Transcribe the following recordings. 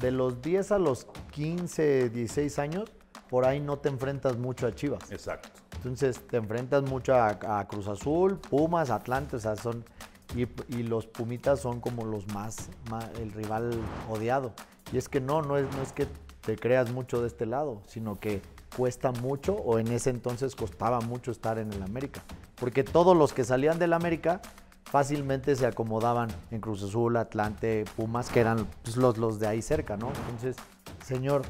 de los 10 a los 15, 16 años, por ahí no te enfrentas mucho a Chivas. Exacto. Entonces te enfrentas mucho a, Cruz Azul, Pumas, Atlante, o son. Y, los Pumitas son como los más, el rival odiado. Y es que no, no es, no es que te creas mucho de este lado, sino que cuesta mucho, o en ese entonces costaba mucho estar en el América. Porque todos los que salían del América fácilmente se acomodaban en Cruz Azul, Atlante, Pumas, que eran pues, los, los de ahí cerca, ¿no? Entonces, señor,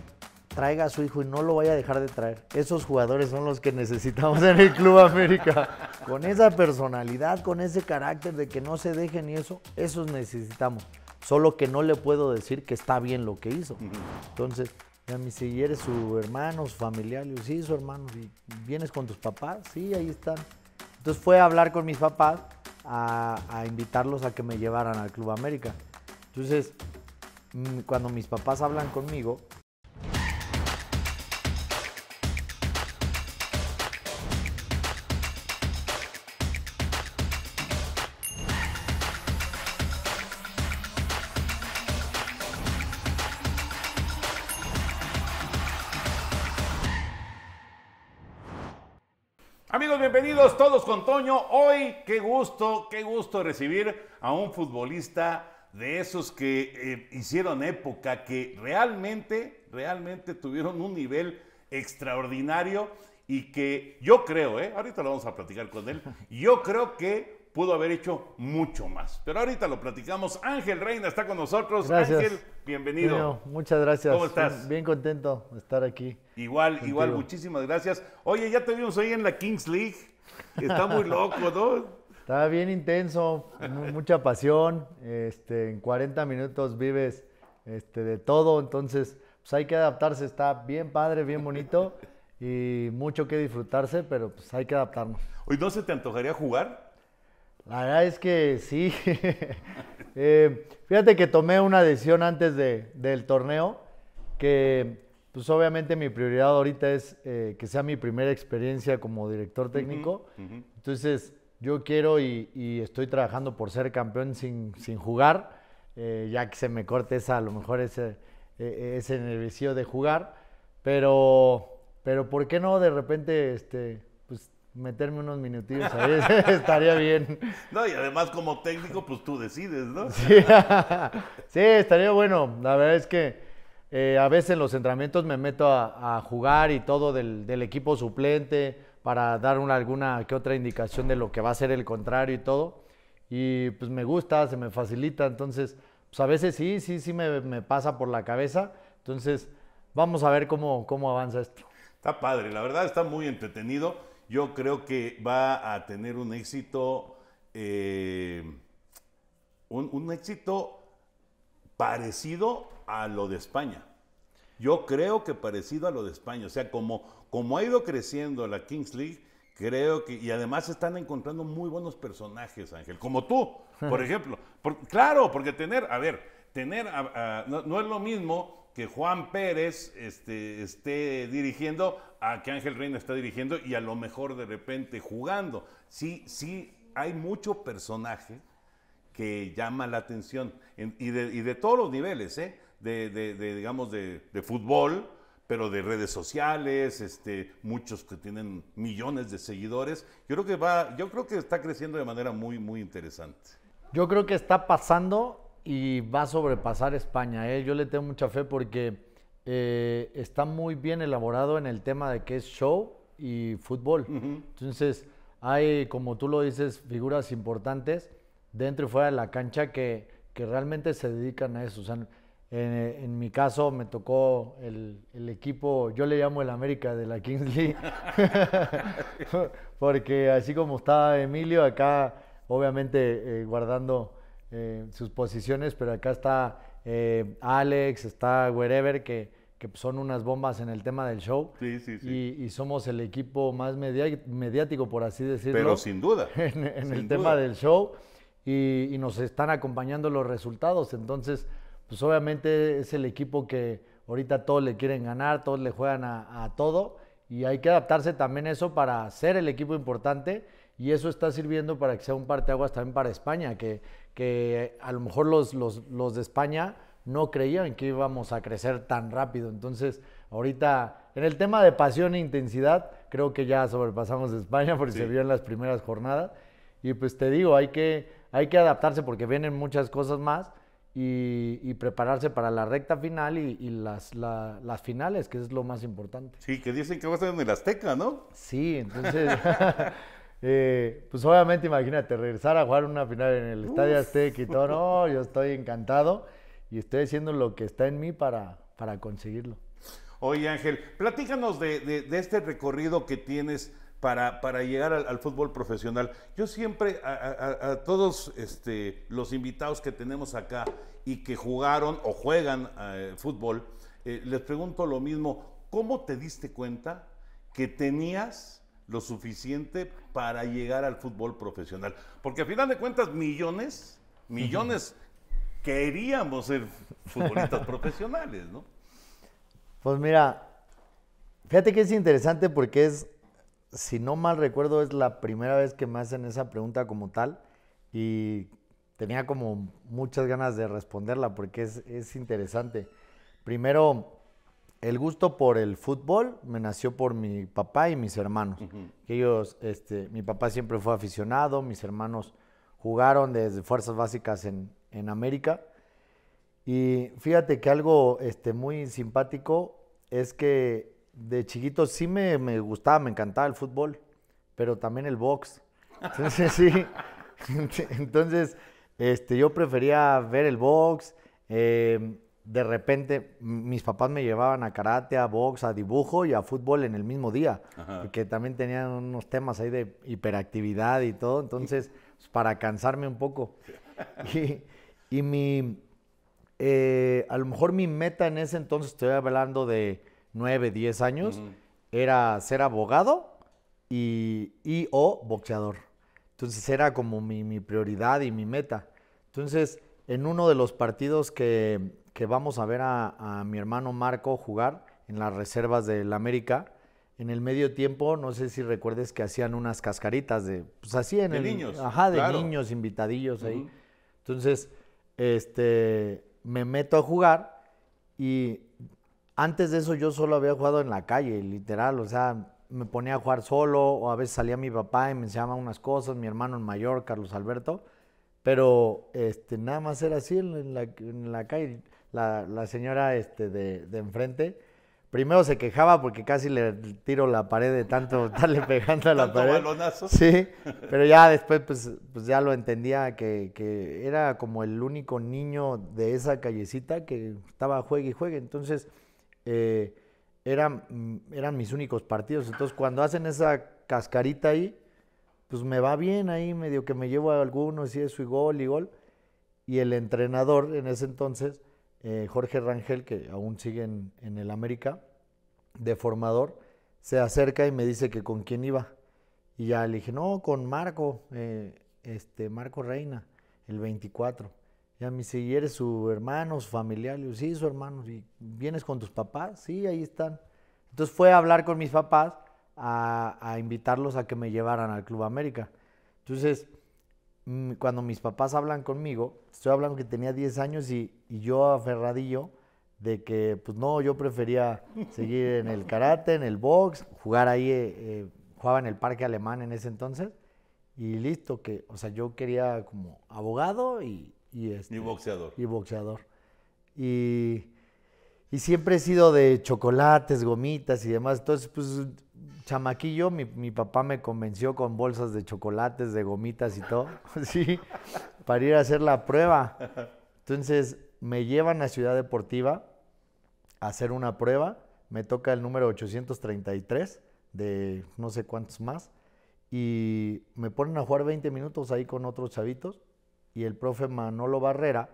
traiga a su hijo y no lo vaya a dejar de traer. Esos jugadores son los que necesitamos en el Club América. Con esa personalidad, con ese carácter de que no se dejen y eso, esos necesitamos. Solo que no le puedo decir que está bien lo que hizo. Entonces, ya si eres su hermano, su familiar, le sí, su hermano, ¿y vienes con tus papás? Sí, ahí están. Entonces fue a hablar con mis papás a, invitarlos a que me llevaran al Club América. Entonces, mm, cuando mis papás hablan conmigo, qué gusto, qué gusto recibir a un futbolista de esos que eh, hicieron época, que realmente, realmente tuvieron un nivel extraordinario y que yo creo, ¿eh? ahorita lo vamos a platicar con él, yo creo que pudo haber hecho mucho más. Pero ahorita lo platicamos. Ángel Reina está con nosotros. Ángel, bienvenido. muchas gracias. ¿Cómo estás? Bien, contento de estar aquí. Igual, igual, muchísimas gracias. Oye, ya te vimos hoy en la Kings League. Está muy loco, ¿no? Está bien intenso, mucha pasión. Este, en 40 minutos vives este, de todo, entonces pues hay que adaptarse. Está bien padre, bien bonito y mucho que disfrutarse, pero pues hay que adaptarnos. ¿Hoy no se te antojaría jugar? La verdad es que sí. Eh, fíjate que tomé una decisión antes de, del torneo que pues obviamente mi prioridad ahorita es eh, que sea mi primera experiencia como director técnico. Entonces, yo quiero y, estoy trabajando por ser campeón sin, sin jugar, eh, ya que se me corte esa, a lo mejor ese, e, e, ese nervicio de jugar, pero, pero ¿por qué no de repente este, pues, meterme unos minutitos Estaría bien. No, y además como técnico, pues tú decides, ¿no? sí estaría bueno. La verdad es que eh, a veces en los entrenamientos me meto a, jugar y todo del, equipo suplente para dar alguna que otra indicación de lo que va a ser el contrario y todo. Y pues me gusta, se me facilita. Entonces, pues a veces sí, sí, sí me, pasa por la cabeza. Entonces, vamos a ver cómo, cómo avanza esto. Está padre, la verdad está muy entretenido. Yo creo que va a tener un éxito, eh, un, un éxito parecido a lo de España. Yo creo que parecido a lo de España. O sea, como, como ha ido creciendo la Kings League, creo que. Y además están encontrando muy buenos personajes, Ángel. Como tú, por ejemplo. claro, porque tener. A ver, tener. no, es lo mismo que Juan Pérez este, esté dirigiendo a que Ángel Reina está dirigiendo y a lo mejor de repente jugando. Sí, sí, hay mucho personaje que llama la atención. y, de, y de todos los niveles, ¿eh? de, digamos, de, fútbol, pero de redes sociales, este, muchos que tienen millones de seguidores. Yo creo que va, yo creo que está creciendo de manera muy, muy interesante. Yo creo que está pasando y va a sobrepasar España. ¿eh? Yo le tengo mucha fe porque eh, está muy bien elaborado en el tema de que es show y fútbol. Entonces, hay, como tú lo dices, figuras importantes dentro y fuera de la cancha que, que realmente se dedican a eso. O eh, en, mi caso me tocó el, equipo, yo le llamo el América de la Kingsley. porque así como está Emilio, acá obviamente eh, guardando eh, sus posiciones, pero acá está Alex, está Wherever, que, son unas bombas en el tema del show. Sí, sí, sí. Y, somos el equipo más mediático, por así decirlo. Pero sin duda. En, el tema del show. Y, y nos están acompañando los resultados, entonces pues obviamente es el equipo que ahorita todos le quieren ganar, todos le juegan a, todo y hay que adaptarse también a eso para ser el equipo importante y eso está sirviendo para que sea un parteaguas también para España, que, a lo mejor los, de España no creían que íbamos a crecer tan rápido. Entonces, ahorita, en el tema de pasión e intensidad, creo que ya sobrepasamos España porque se vio en las primeras jornadas. Y pues te digo, hay que, hay que adaptarse porque vienen muchas cosas más y, prepararse para la recta final y, las, las finales, que es lo más importante. Sí, que dicen que va a estar en el Azteca, ¿no? Sí, entonces, eh, pues obviamente imagínate, regresar a jugar una final en el Estadio Azteca y todo, no, yo estoy encantado y estoy haciendo lo que está en mí para, para conseguirlo. Oye Ángel, platícanos de, de este recorrido que tienes para, llegar al, fútbol profesional. Yo siempre a, todos este, los invitados que tenemos acá y que jugaron o juegan eh, fútbol, eh, les pregunto lo mismo, ¿cómo te diste cuenta que tenías lo suficiente para llegar al fútbol profesional? Porque al final de cuentas, millones, millones queríamos ser futbolistas profesionales, ¿no? Pues mira, fíjate que es interesante porque es si no mal recuerdo, es la primera vez que me hacen esa pregunta como tal y tenía como muchas ganas de responderla porque es, interesante. Primero, el gusto por el fútbol me nació por mi papá y mis hermanos. Ellos, este, mi papá siempre fue aficionado, mis hermanos jugaron desde fuerzas básicas en, América. Y fíjate que algo este, muy simpático es que de chiquito sí me, gustaba, me encantaba el fútbol, pero también el box. Entonces, sí. Entonces, este, yo prefería ver el box. Eh, de repente, mis papás me llevaban a karate, a box, a dibujo y a fútbol en el mismo día. Porque también tenían unos temas ahí de hiperactividad y todo. Entonces, pues, para cansarme un poco. Y, mi. Eh, a lo mejor mi meta en ese entonces, estoy hablando de 9, 10 años, era ser abogado y, o boxeador. Entonces era como mi, prioridad y mi meta. Entonces, en uno de los partidos que, vamos a ver a, mi hermano Marco jugar en las reservas del América, en el medio tiempo, no sé si recuerdes que hacían unas cascaritas de, pues así en de niños. Ajá, de niños invitadillos ahí. Entonces, este, me meto a jugar y antes de eso yo solo había jugado en la calle, literal, o sea, me ponía a jugar solo o a veces salía mi papá y me enseñaba unas cosas, mi hermano mayor, Carlos Alberto, pero este, nada más era así en la, calle. La, señora este, de, enfrente, primero se quejaba porque casi le tiro la pared de tanto estarle pegando a la pared. Balonazo. Sí, pero ya después pues, pues, ya lo entendía que, que, era como el único niño de esa callecita que estaba juegue y juegue. Entonces eh, eran, mm, eran mis únicos partidos. Entonces, cuando hacen esa cascarita ahí, pues me va bien ahí, medio que me llevo a algunos y eso, y gol, y gol. Y el entrenador en ese entonces, eh, Jorge Rangel, que aún sigue en, el América, de formador, se acerca y me dice que con quién iba. Y ya le dije, no, con Marco, eh, este, Marco Reina, el 24. Ya me dice, ¿y eres su hermano, su familiar? sí, su hermano. ¿Y vienes con tus papás? Sí, ahí están. Entonces fue a hablar con mis papás a, a invitarlos a que me llevaran al Club América. Entonces, mm, cuando mis papás hablan conmigo, estoy hablando que tenía 10 años y, yo aferradillo de que, pues no, yo prefería seguir en el karate, en el box, jugar ahí, eh, eh, jugaba en el parque alemán en ese entonces, y listo, que, o sea, yo quería como abogado y, este, y, boxeador. Y boxeador. Y, siempre he sido de chocolates, gomitas y demás. Entonces, pues, chamaquillo, mi, papá me convenció con bolsas de chocolates, de gomitas y todo, sí, para ir a hacer la prueba. Entonces, me llevan a Ciudad Deportiva a hacer una prueba. Me toca el número 833 de no sé cuántos más. Y me ponen a jugar 20 minutos ahí con otros chavitos y el profe Manolo Barrera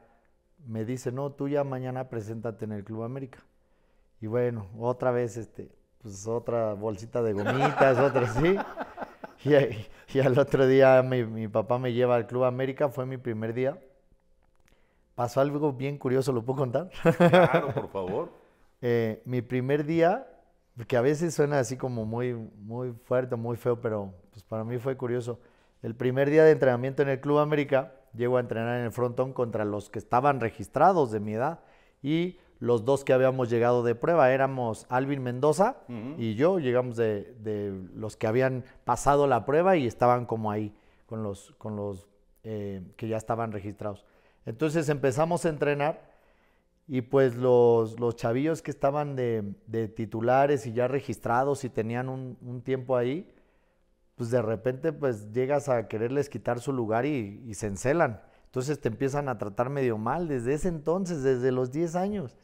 me dice, no, tú ya mañana preséntate en el Club América. Y bueno, otra vez, este, pues otra bolsita de gomitas, otra sí. Y, al otro día mi, papá me lleva al Club América, fue mi primer día. Pasó algo bien curioso, ¿lo puedo contar? Claro, por favor. Eh, mi primer día, que a veces suena así como muy, muy fuerte, muy feo, pero pues para mí fue curioso. El primer día de entrenamiento en el Club América, Llegué a entrenar en el frontón contra los que estaban registrados de mi edad y los dos que habíamos llegado de prueba éramos Alvin Mendoza y yo, llegamos de, los que habían pasado la prueba y estaban como ahí con los, eh, que ya estaban registrados. Entonces empezamos a entrenar y pues los, chavillos que estaban de, titulares y ya registrados y tenían un tiempo ahí, pues, de repente pues llegas a quererles quitar su lugar y, se encelan. Entonces te empiezan a tratar medio mal desde ese entonces, desde los 10 años.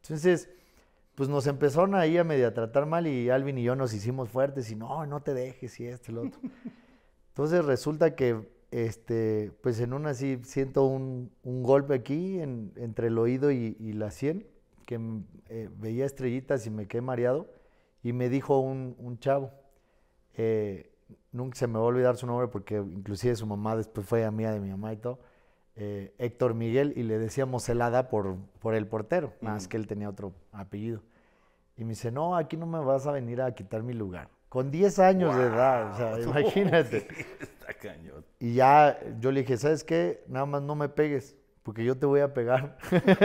Entonces, pues nos empezaron ahí a medio tratar mal y Alvin y yo nos hicimos fuertes y no, no te dejes y este, lo otro. Entonces resulta que, este, pues en una así siento un, golpe aquí entre el oído y, la sien, que mm, eh, veía estrellitas y me quedé mareado y me dijo un, chavo, eh, nunca se me va a olvidar su nombre porque inclusive su mamá después fue amiga de mi mamá y todo, eh, Héctor Miguel, y le decíamos helada por, por el portero, más que él tenía otro apellido. Y me dice, no, aquí no me vas a venir a quitar mi lugar. Con 10 años de edad, imagínate. Está Y ya yo le dije, ¿sabes qué? Nada más no me pegues, porque yo te voy a pegar.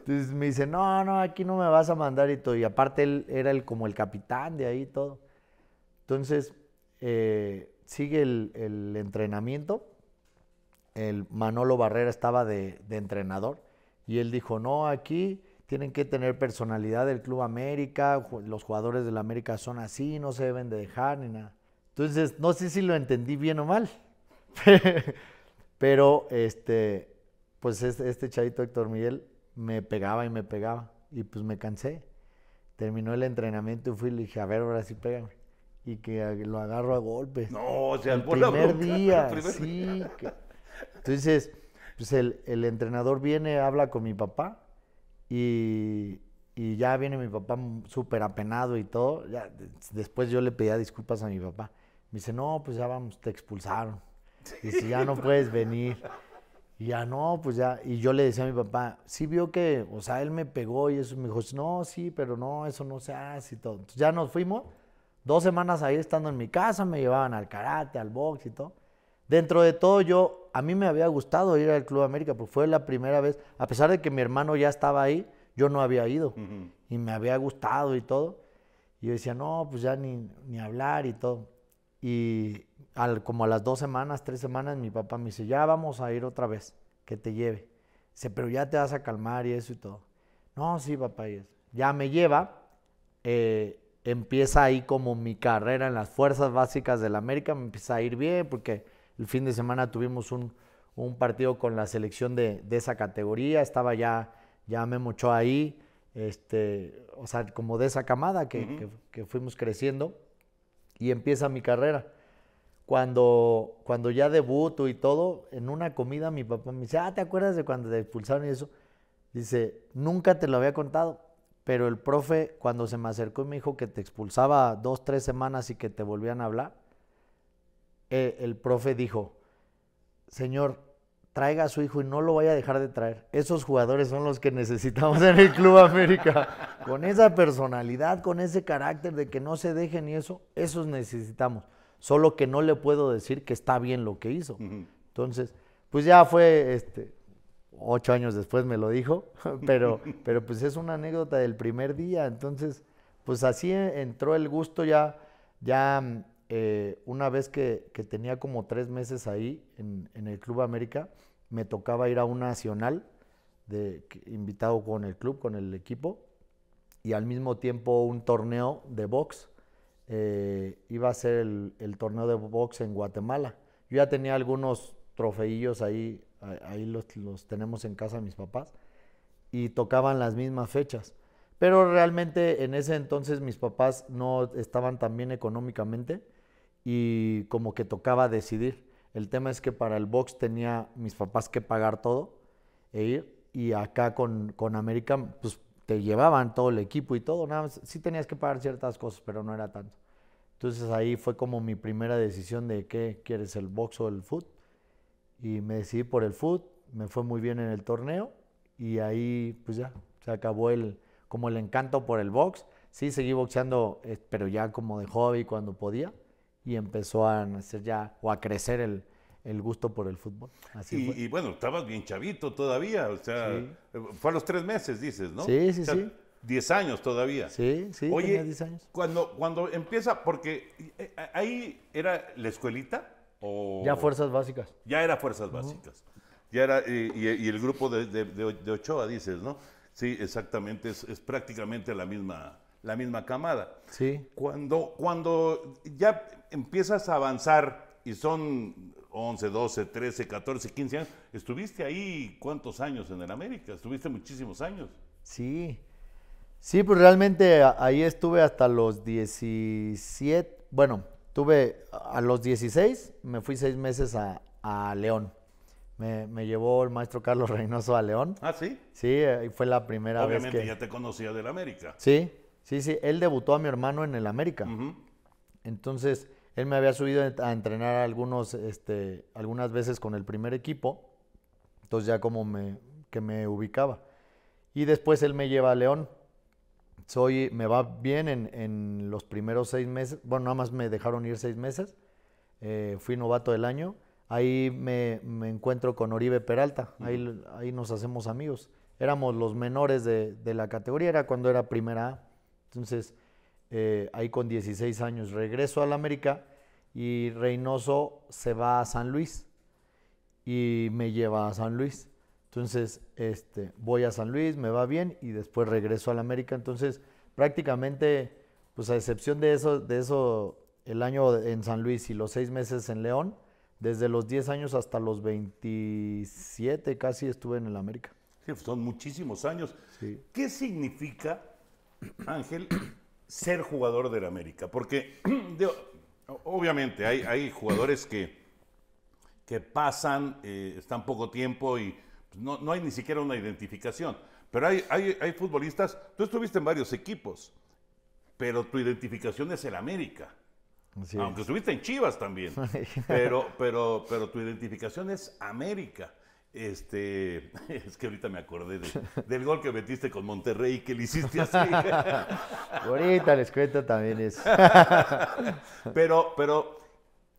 Entonces me dice, no, no, aquí no me vas a mandar y todo. Y aparte él era el, como el capitán de ahí y todo. Entonces, eh, sigue el, entrenamiento. El Manolo Barrera estaba de, entrenador y él dijo, no, aquí tienen que tener personalidad del Club América, los jugadores del América son así, no se deben de dejar ni nada. Entonces, no sé si lo entendí bien o mal, pero este, pues este, este chavito Héctor Miguel me pegaba y me pegaba y pues me cansé. Terminó el entrenamiento y fui y le dije, a ver, ahora sí pégame y que lo agarro a golpes. No, o sea, el, primer, día, el sí, Entonces, pues, el, entrenador viene, habla con mi papá y, y ya viene mi papá súper apenado y todo. Ya, después yo le pedía disculpas a mi papá. Me dice, no, pues ya vamos, te expulsaron. Y si ya no puedes venir. Y ya no, pues ya. Y yo le decía a mi papá, sí vio que, o sea, él me pegó y eso. Me dijo, no, sí, pero no, eso no se hace y todo. Entonces ya nos fuimos Dos semanas ahí estando en mi casa, me llevaban al karate, al box y todo. Dentro de todo yo, a mí me había gustado ir al Club América, porque fue la primera vez, a pesar de que mi hermano ya estaba ahí, yo no había ido y me había gustado y todo. Y yo decía, no, pues ya ni, hablar y todo. Y al, como a las dos semanas, tres semanas, mi papá me dice, ya vamos a ir otra vez, que te lleve. Dice, pero ya te vas a calmar y eso y todo. No, sí, papá, Ya me lleva. Eh, empieza ahí como mi carrera en las fuerzas básicas del América, me empieza a ir bien porque el fin de semana tuvimos un, partido con la selección de, esa categoría, estaba ya, ya me mochó ahí, este, o sea, como de esa camada que, fuimos creciendo y empieza mi carrera. Cuando, cuando ya debuto y todo, en una comida mi papá me dice, ah, ¿te acuerdas de cuando te expulsaron y eso? Dice, nunca te lo había contado, pero el profe cuando se me acercó y me dijo que te expulsaba dos, tres semanas y que te volvían a hablar, eh, el profe dijo, señor, traiga a su hijo y no lo vaya a dejar de traer. Esos jugadores son los que necesitamos en el Club América. con esa personalidad, con ese carácter de que no se dejen y eso, esos necesitamos. Solo que no le puedo decir que está bien lo que hizo. Entonces, pues ya fue, este, ocho años después me lo dijo, pero, pero pues es una anécdota del primer día. Entonces, pues así e, entró el gusto ya, ya eh, una vez que, tenía como tres meses ahí en, el Club América, me tocaba ir a un nacional de, invitado con el club, con el equipo, y al mismo tiempo un torneo de box. Eh, iba a ser el, el torneo de box en Guatemala. Yo ya tenía algunos trofeillos ahí ahí los, tenemos en casa mis papás, y tocaban las mismas fechas. Pero realmente en ese entonces mis papás no estaban tan bien económicamente y como que tocaba decidir. El tema es que para el box tenía mis papás que pagar todo e ir y acá con, con pues te llevaban todo el equipo y todo, nada más, sí tenías que pagar ciertas cosas, pero no era tanto. Entonces ahí fue como mi primera decisión de qué quieres, el box o el foot y me decidí por el foot, me fue muy bien en el torneo y ahí pues ya se acabó el, como el encanto por el box. Sí, seguí boxeando, eh, pero ya como de hobby cuando podía y empezó a nacer ya o a crecer el, gusto por el fútbol. y, bueno, estaba bien chavito todavía, o sea, eh, fue a los tres meses, dices, ¿no? Sí, sí, sí. Diez años todavía. Sí, sí, Oye, tenía diez años. Cuando, cuando empieza, porque eh, ahí era la escuelita. Ya fuerzas básicas. Ya era fuerzas básicas. Ya era, y, el grupo de, de, de, Ochoa, dices, ¿no? Sí, exactamente, es, prácticamente la misma, la misma camada. Sí. Cuando, cuando ya empiezas a avanzar y son 11, 12, 13, 14, 15 años, estuviste ahí cuántos años en el América, estuviste muchísimos años. Sí, sí, pues realmente ahí estuve hasta los 17, bueno, Estuve a los 16, me fui seis meses a, León. Me, llevó el maestro Carlos Reynoso a León. Ah, sí. Sí, fue la primera Obviamente, vez. Obviamente ya te conocía del América. Sí, sí, sí. Él debutó a mi hermano en el América. Entonces, él me había subido a entrenar algunos, este, algunas veces con el primer equipo. Entonces ya como me, que me ubicaba. Y después él me lleva a León soy, me va bien en, los primeros seis meses, bueno, nada más me dejaron ir seis meses, eh, fui novato del año, ahí me, encuentro con Oribe Peralta, ahí, nos hacemos amigos, éramos los menores de, la categoría, era cuando era primera entonces eh, ahí con 16 años regreso a la América y Reynoso se va a San Luis y me lleva a San Luis. Entonces, este, voy a San Luis, me va bien y después regreso al América. Entonces, prácticamente, pues a excepción de eso, de eso, el año en San Luis y los seis meses en León, desde los 10 años hasta los 27 casi estuve en el América. Sí, pues, son muchísimos años. ¿Qué significa, Ángel, ser jugador del América? Porque, obviamente, hay, hay, jugadores que, que pasan, eh, están poco tiempo y pues, no, no hay ni siquiera una identificación. Pero hay, hay, hay, futbolistas, tú estuviste en varios equipos, pero tu identificación es el América. Aunque estuviste en Chivas también, pero, pero, pero tu identificación es América. Este, es que ahorita me acordé del gol que metiste con Monterrey y que le hiciste así. ahorita les cuento también eso. pero, pero,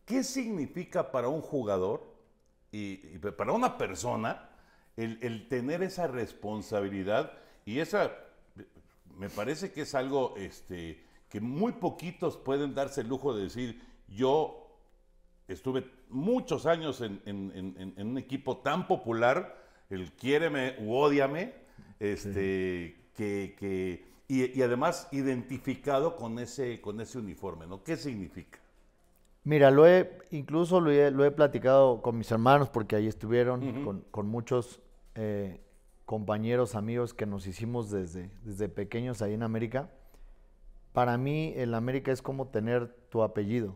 ¿qué significa para un jugador y, y para una persona el, tener esa responsabilidad y esa, me parece que es algo este, que muy poquitos pueden darse el lujo de decir, yo estuve muchos años en, un equipo tan popular, el quiéreme u ódiame, este, que, y, además identificado con ese, con ese uniforme, ¿no? ¿Qué significa? Mira, lo he, incluso lo he, platicado con mis hermanos, porque ahí estuvieron, con, con, muchos eh, compañeros, amigos que nos hicimos desde, pequeños ahí en América, para mí el América es como tener tu apellido.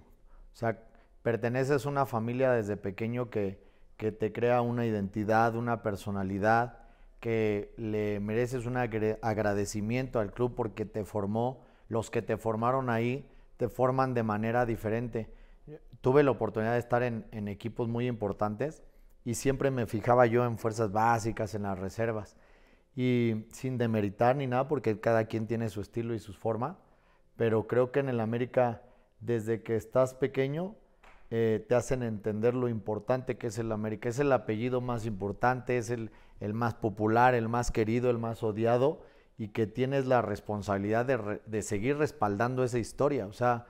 O sea, perteneces a una familia desde pequeño que, te crea una identidad, una personalidad, que le mereces un agradecimiento al club porque te formó, los que te formaron ahí te forman de manera diferente. Tuve la oportunidad de estar en equipos muy importantes y siempre me fijaba yo en fuerzas básicas, en las reservas. Y sin demeritar ni nada, porque cada quien tiene su estilo y su forma, pero creo que en el América, desde que estás pequeño, eh, te hacen entender lo importante que es el América. Es el apellido más importante, es el, más popular, el más querido, el más odiado, y que tienes la responsabilidad de, seguir respaldando esa historia. O sea,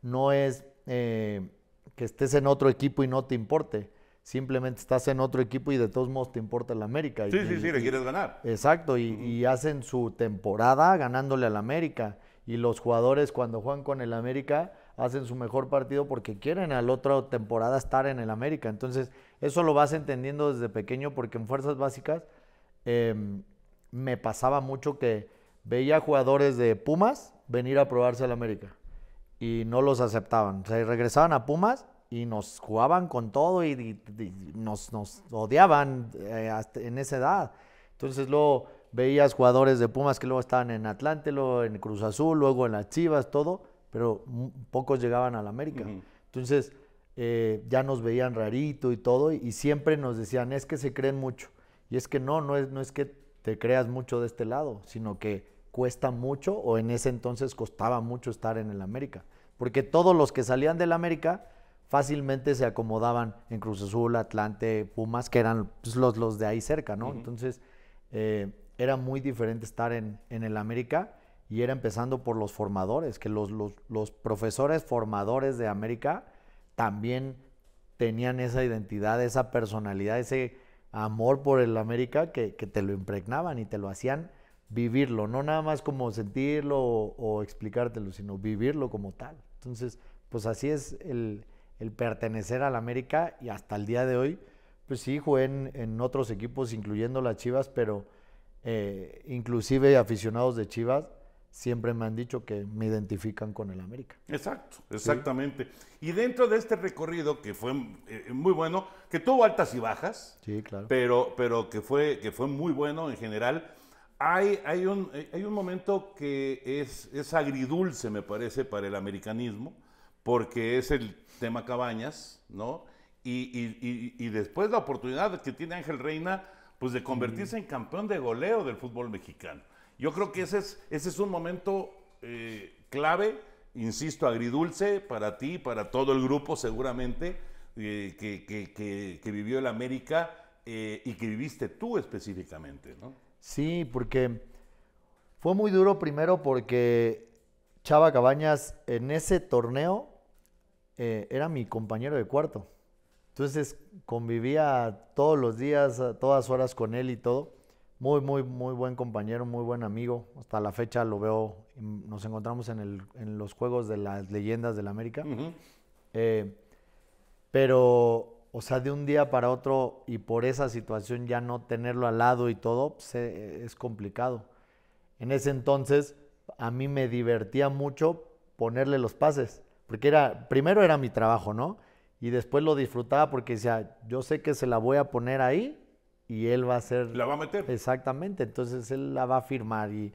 no es eh, que estés en otro equipo y no te importe simplemente estás en otro equipo y de todos modos te importa el América. Sí, sí, sí, le quieres ganar. Exacto, y, hacen su temporada ganándole al América. Y los jugadores cuando juegan con el América hacen su mejor partido porque quieren al otra temporada estar en el América. Entonces, eso lo vas entendiendo desde pequeño porque en Fuerzas Básicas em, me pasaba mucho que veía jugadores de Pumas venir a probarse al América y no los aceptaban. O sea, regresaban a Pumas y nos jugaban con todo y, nos, nos, odiaban eh, en esa edad. Entonces luego veías jugadores de Pumas que luego estaban en Atlante, luego en Cruz Azul, luego en las Chivas, todo, pero pocos llegaban a la América. Entonces eh, ya nos veían rarito y todo y, y, siempre nos decían, es que se creen mucho. Y es que no, no es, no es que te creas mucho de este lado, sino que cuesta mucho o en ese entonces costaba mucho estar en el América. Porque todos los que salían del América fácilmente se acomodaban en Cruz Azul, Atlante, Pumas, que eran pues, los, los de ahí cerca, ¿no? Entonces, eh, era muy diferente estar en, el América y era empezando por los formadores, que los, los, profesores formadores de América también tenían esa identidad, esa personalidad, ese amor por el América que, te lo impregnaban y te lo hacían vivirlo, no nada más como sentirlo o, explicártelo, sino vivirlo como tal. Entonces, pues así es el, el pertenecer al América y hasta el día de hoy, pues sí, jugué en, otros equipos, incluyendo las Chivas, pero eh, inclusive aficionados de Chivas siempre me han dicho que me identifican con el América. Exacto, exactamente. Y dentro de este recorrido que fue eh, eh, muy bueno, que tuvo altas y bajas, sí, claro. pero, pero que, fue, que fue muy bueno en general, hay, hay, un, hay un momento que es, es agridulce, me parece, para el americanismo, porque es el tema Cabañas, ¿no? Y, después la oportunidad que tiene Ángel Reina, pues de convertirse en campeón de goleo del fútbol mexicano. Yo creo que ese es, ese es un momento eh, clave, insisto, agridulce para ti, para todo el grupo seguramente, eh, que, vivió el América eh, y que viviste tú específicamente, ¿no? Sí, porque fue muy duro primero porque Chava Cabañas en ese torneo eh, era mi compañero de cuarto. Entonces convivía todos los días, todas horas con él y todo. Muy, muy, muy buen compañero, muy buen amigo. Hasta la fecha lo veo, mm, nos encontramos en, los Juegos de las Leyendas del la América. Eh, pero, o sea, de un día para otro y por esa situación ya no tenerlo al lado y todo, pues, eh, es complicado. En ese entonces a mí me divertía mucho ponerle los pases porque era, primero era mi trabajo, ¿no? Y después lo disfrutaba porque decía, yo sé que se la voy a poner ahí y él va a ser... La va a meter. Exactamente, entonces él la va a firmar y,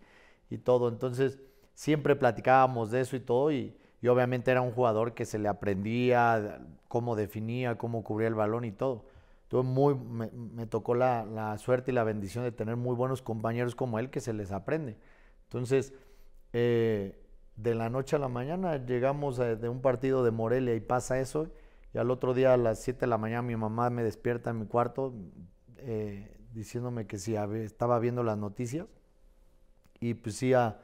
todo. Entonces siempre platicábamos de eso y todo y, obviamente era un jugador que se le aprendía cómo definía, cómo cubría el balón y todo. Tuve muy, me, tocó la, la, suerte y la bendición de tener muy buenos compañeros como él que se les aprende. Entonces, eh, de la noche a la mañana llegamos eh, de un partido de Morelia y pasa eso. Y al otro día a las 7 de la mañana mi mamá me despierta en mi cuarto eh, diciéndome que sí, estaba viendo las noticias. Y pues sí, a,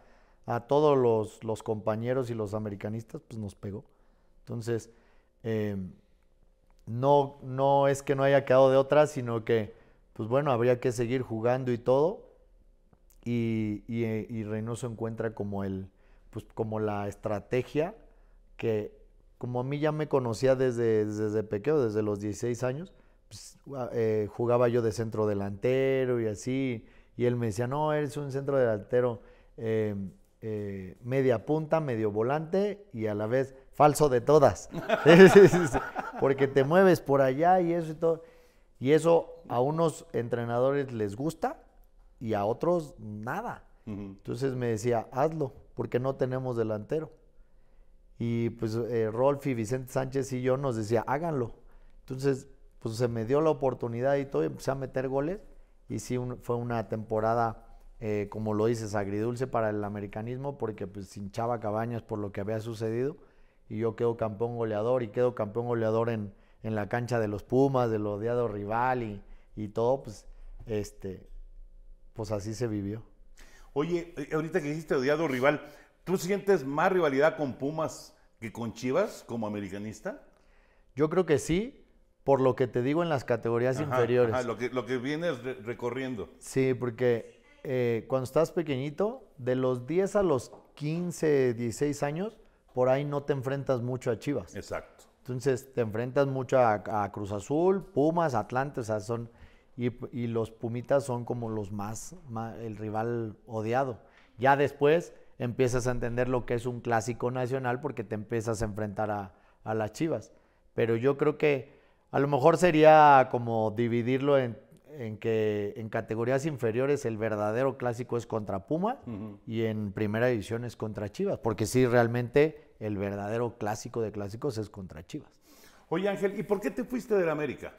todos los, compañeros y los americanistas, pues nos pegó. Entonces, em, no, no es que no haya quedado de otra, sino que, pues bueno, habría que seguir jugando y todo. Y, y, eh, y Reynoso encuentra como el, pues como la estrategia que como a mí ya me conocía desde, desde pequeño, desde los 16 años, pues, ah, eh, jugaba yo de centro delantero y así, y él me decía, no, eres un centro delantero em, eh, media punta, medio volante y a la vez falso de todas, porque te mueves por allá y eso y todo. Y eso a unos entrenadores les gusta y a otros nada. Entonces me decía, hazlo porque no tenemos delantero. Y pues eh, Rolfi, Vicente Sánchez y yo nos decía, háganlo. Entonces, pues se me dio la oportunidad y todo, empecé a meter goles. Y sí, fue una temporada, eh, como lo dices, agridulce para el americanismo, porque pues hinchaba cabañas por lo que había sucedido. Y yo quedo campeón goleador y quedo campeón goleador en, la cancha de los Pumas, del odiado rival y, y todo, pues, este, pues así se vivió. Oye, eh, ahorita que dijiste odiado rival, ¿tú sientes más rivalidad con Pumas que con Chivas como americanista? Yo creo que sí, por lo que te digo en las categorías inferiores. Ajá, lo, que, lo que vienes recorriendo. Sí, porque eh, cuando estás pequeñito, de los 10 a los 15, 16 años, por ahí no te enfrentas mucho a Chivas. Exacto. Entonces te enfrentas mucho a, Cruz Azul, Pumas, Atlante, o sea, son y, los Pumitas son como los más, el rival odiado. Ya después empiezas a entender lo que es un clásico nacional porque te empiezas a enfrentar a, las Chivas. Pero yo creo que a lo mejor sería como dividirlo en, que en categorías inferiores el verdadero clásico es contra Puma y en primera división es contra Chivas, porque sí, realmente el verdadero clásico de clásicos es contra Chivas. Oye Ángel, ¿y por qué te fuiste del América?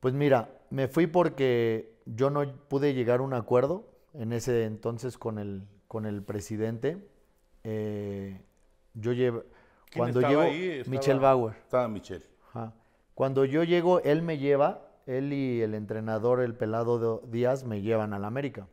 Pues mira, me fui porque yo no pude llegar a un acuerdo en ese entonces con el, con el presidente. Eh, yo llevo, cuando Michelle Bauer. Estaba Michelle. Cuando yo llego, él me lleva, él y el entrenador, el pelado Díaz, me llevan a la América.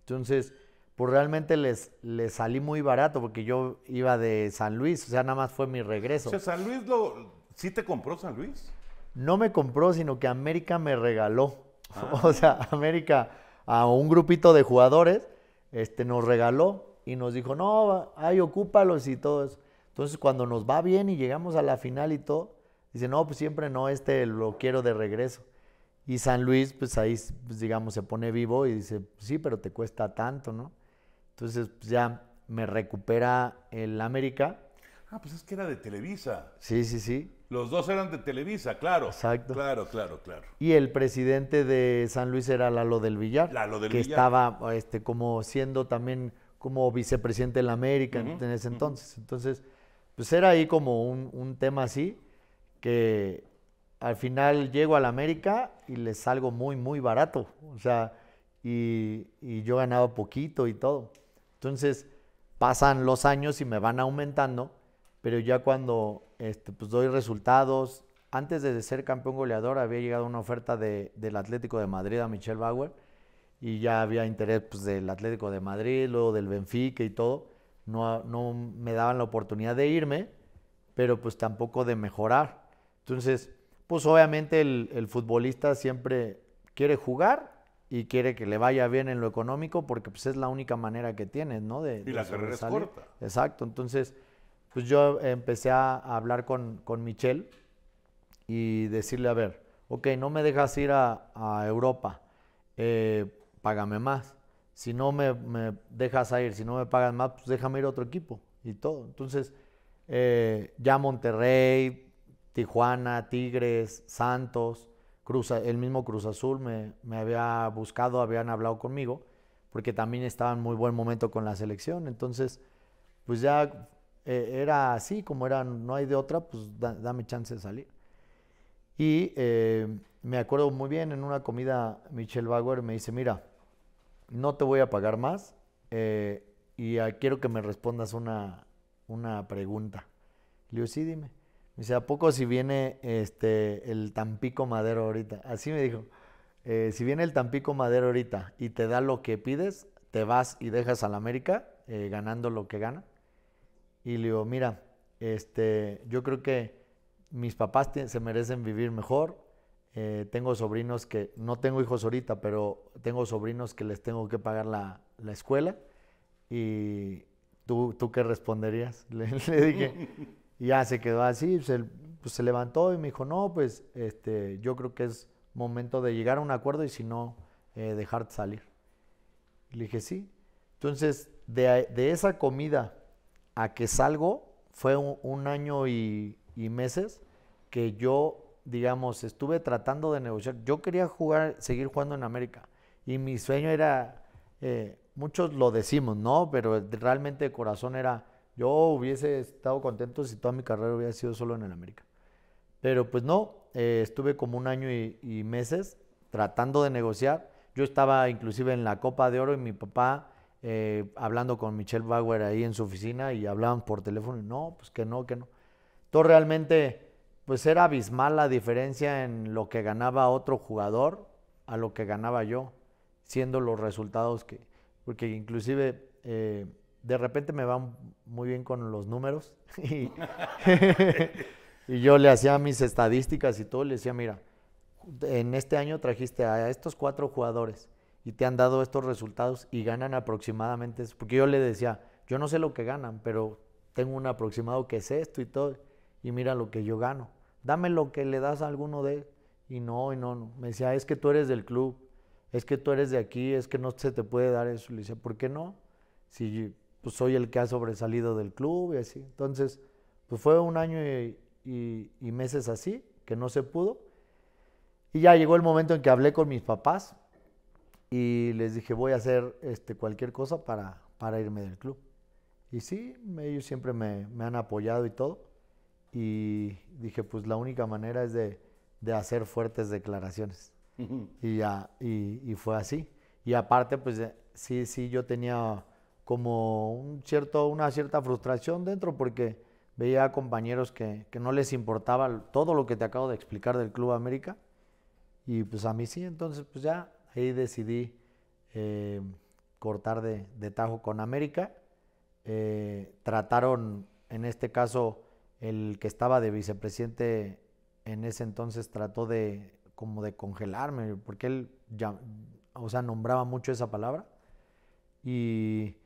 Entonces, pues realmente les, les salí muy barato porque yo iba de San Luis, o sea, nada más fue mi regreso. O sea, San Luis lo, ¿Sí te compró San Luis? no me compró, sino que América me regaló. Ah. O sea, América a un grupito de jugadores este, nos regaló y nos dijo, no, ay, ocúpalos y todo eso. Entonces, cuando nos va bien y llegamos a la final y todo, dice, no, pues siempre no, este lo quiero de regreso. Y San Luis, pues ahí, pues, digamos, se pone vivo y dice, pues sí, pero te cuesta tanto, ¿no? Entonces, pues, ya me recupera el América. Ah, pues es que era de Televisa. Sí, sí, sí. Los dos eran de Televisa, claro. Exacto. Claro, claro, claro. Y el presidente de San Luis era Lalo del Villar. Lalo del que estaba este, como siendo también como vicepresidente de la América en ese entonces. Entonces, pues era ahí como un, tema así que al final llego a la América y les salgo muy, muy barato. O sea, y, y yo ganaba poquito y todo. Entonces, pasan los años y me van aumentando pero ya cuando este, pues, doy resultados, antes de ser campeón goleador había llegado una oferta del Atlético de Madrid a Michel Bauer y ya había interés pues, del Atlético de Madrid, luego del Benfica y todo. No, me daban la oportunidad de irme, pero pues tampoco de mejorar. Entonces, pues obviamente el, futbolista siempre quiere jugar y quiere que le vaya bien en lo económico porque pues es la única manera que tiene, ¿no? De, y la carrera es corta. Exacto, entonces pues yo empecé a hablar con, con Michelle y decirle, a ver, ok, no me dejas ir a, Europa, eh, págame más. Si no me, dejas ir, si no me pagas más, pues déjame ir a otro equipo y todo. Entonces, eh, ya Monterrey, Tijuana, Tigres, Santos, Cruz, el mismo Cruz Azul me, me, había buscado, habían hablado conmigo, porque también estaba en muy buen momento con la selección. Entonces, pues ya eh, era así, como era, no hay de otra, pues dame chance de salir. Y eh, me acuerdo muy bien, en una comida Michelle Bauer me dice, mira, no te voy a pagar más eh, y quiero que me respondas una, pregunta. Le digo, sí, dime. Me dice, ¿a poco si viene este, el Tampico Madero ahorita? Así me dijo, si viene el Tampico Madero ahorita y te da lo que pides, te vas y dejas al América ganando lo que gana y le digo, mira, este, yo creo que mis papás se merecen vivir mejor. Eh, tengo sobrinos que, no tengo hijos ahorita, pero tengo sobrinos que les tengo que pagar la, escuela. Y tú, tú qué responderías? Le, dije, y ya se quedó así, pues, pues, se, levantó y me dijo, no, pues este, yo creo que es momento de llegar a un acuerdo y si no, eh, dejarte salir. Le dije, sí. Entonces, de, de esa comida a que salgo fue un, año y, meses que yo, digamos, estuve tratando de negociar. Yo quería jugar, seguir jugando en América y mi sueño era, eh, muchos lo decimos, ¿no? Pero realmente de corazón era, yo hubiese estado contento si toda mi carrera hubiera sido solo en América. Pero pues no, eh, estuve como un año y meses tratando de negociar. Yo estaba inclusive en la Copa de Oro y mi papá eh, hablando con Michelle Bauer ahí en su oficina y hablaban por teléfono y no, pues que no, que no. Entonces realmente, pues era abismal la diferencia en lo que ganaba otro jugador a lo que ganaba yo, siendo los resultados que, porque inclusive eh, de repente me van muy bien con los números y, y yo le hacía mis estadísticas y todo, le decía, mira, en este año trajiste a estos cuatro jugadores y te han dado estos resultados y ganan aproximadamente Porque yo le decía, yo no sé lo que ganan, pero tengo un aproximado que es esto y todo, y mira lo que yo gano. Dame lo que le das a alguno de Y no, y no, no. Me decía, es que tú eres del club, es que tú eres de aquí, es que no se te puede dar eso. Le decía, ¿por qué no? Si pues, soy el que ha sobresalido del club y así. Entonces, pues fue un año y meses así, que no se pudo. Y ya llegó el momento en que hablé con mis papás, y les dije, voy a hacer este, cualquier cosa para, para irme del club. Y sí, ellos siempre me, han apoyado y todo. Y dije, pues la única manera es de, de hacer fuertes declaraciones. y, ya, y, fue así. Y aparte, pues eh, sí, sí, yo tenía como un cierto, una cierta frustración dentro porque veía a compañeros que, que no les importaba todo lo que te acabo de explicar del Club América. Y pues a mí sí, entonces pues ya Ahí decidí eh, cortar de, tajo con América. Eh, trataron, en este caso, el que estaba de vicepresidente en ese entonces trató de como de congelarme, porque él ya, o sea, nombraba mucho esa palabra. Y,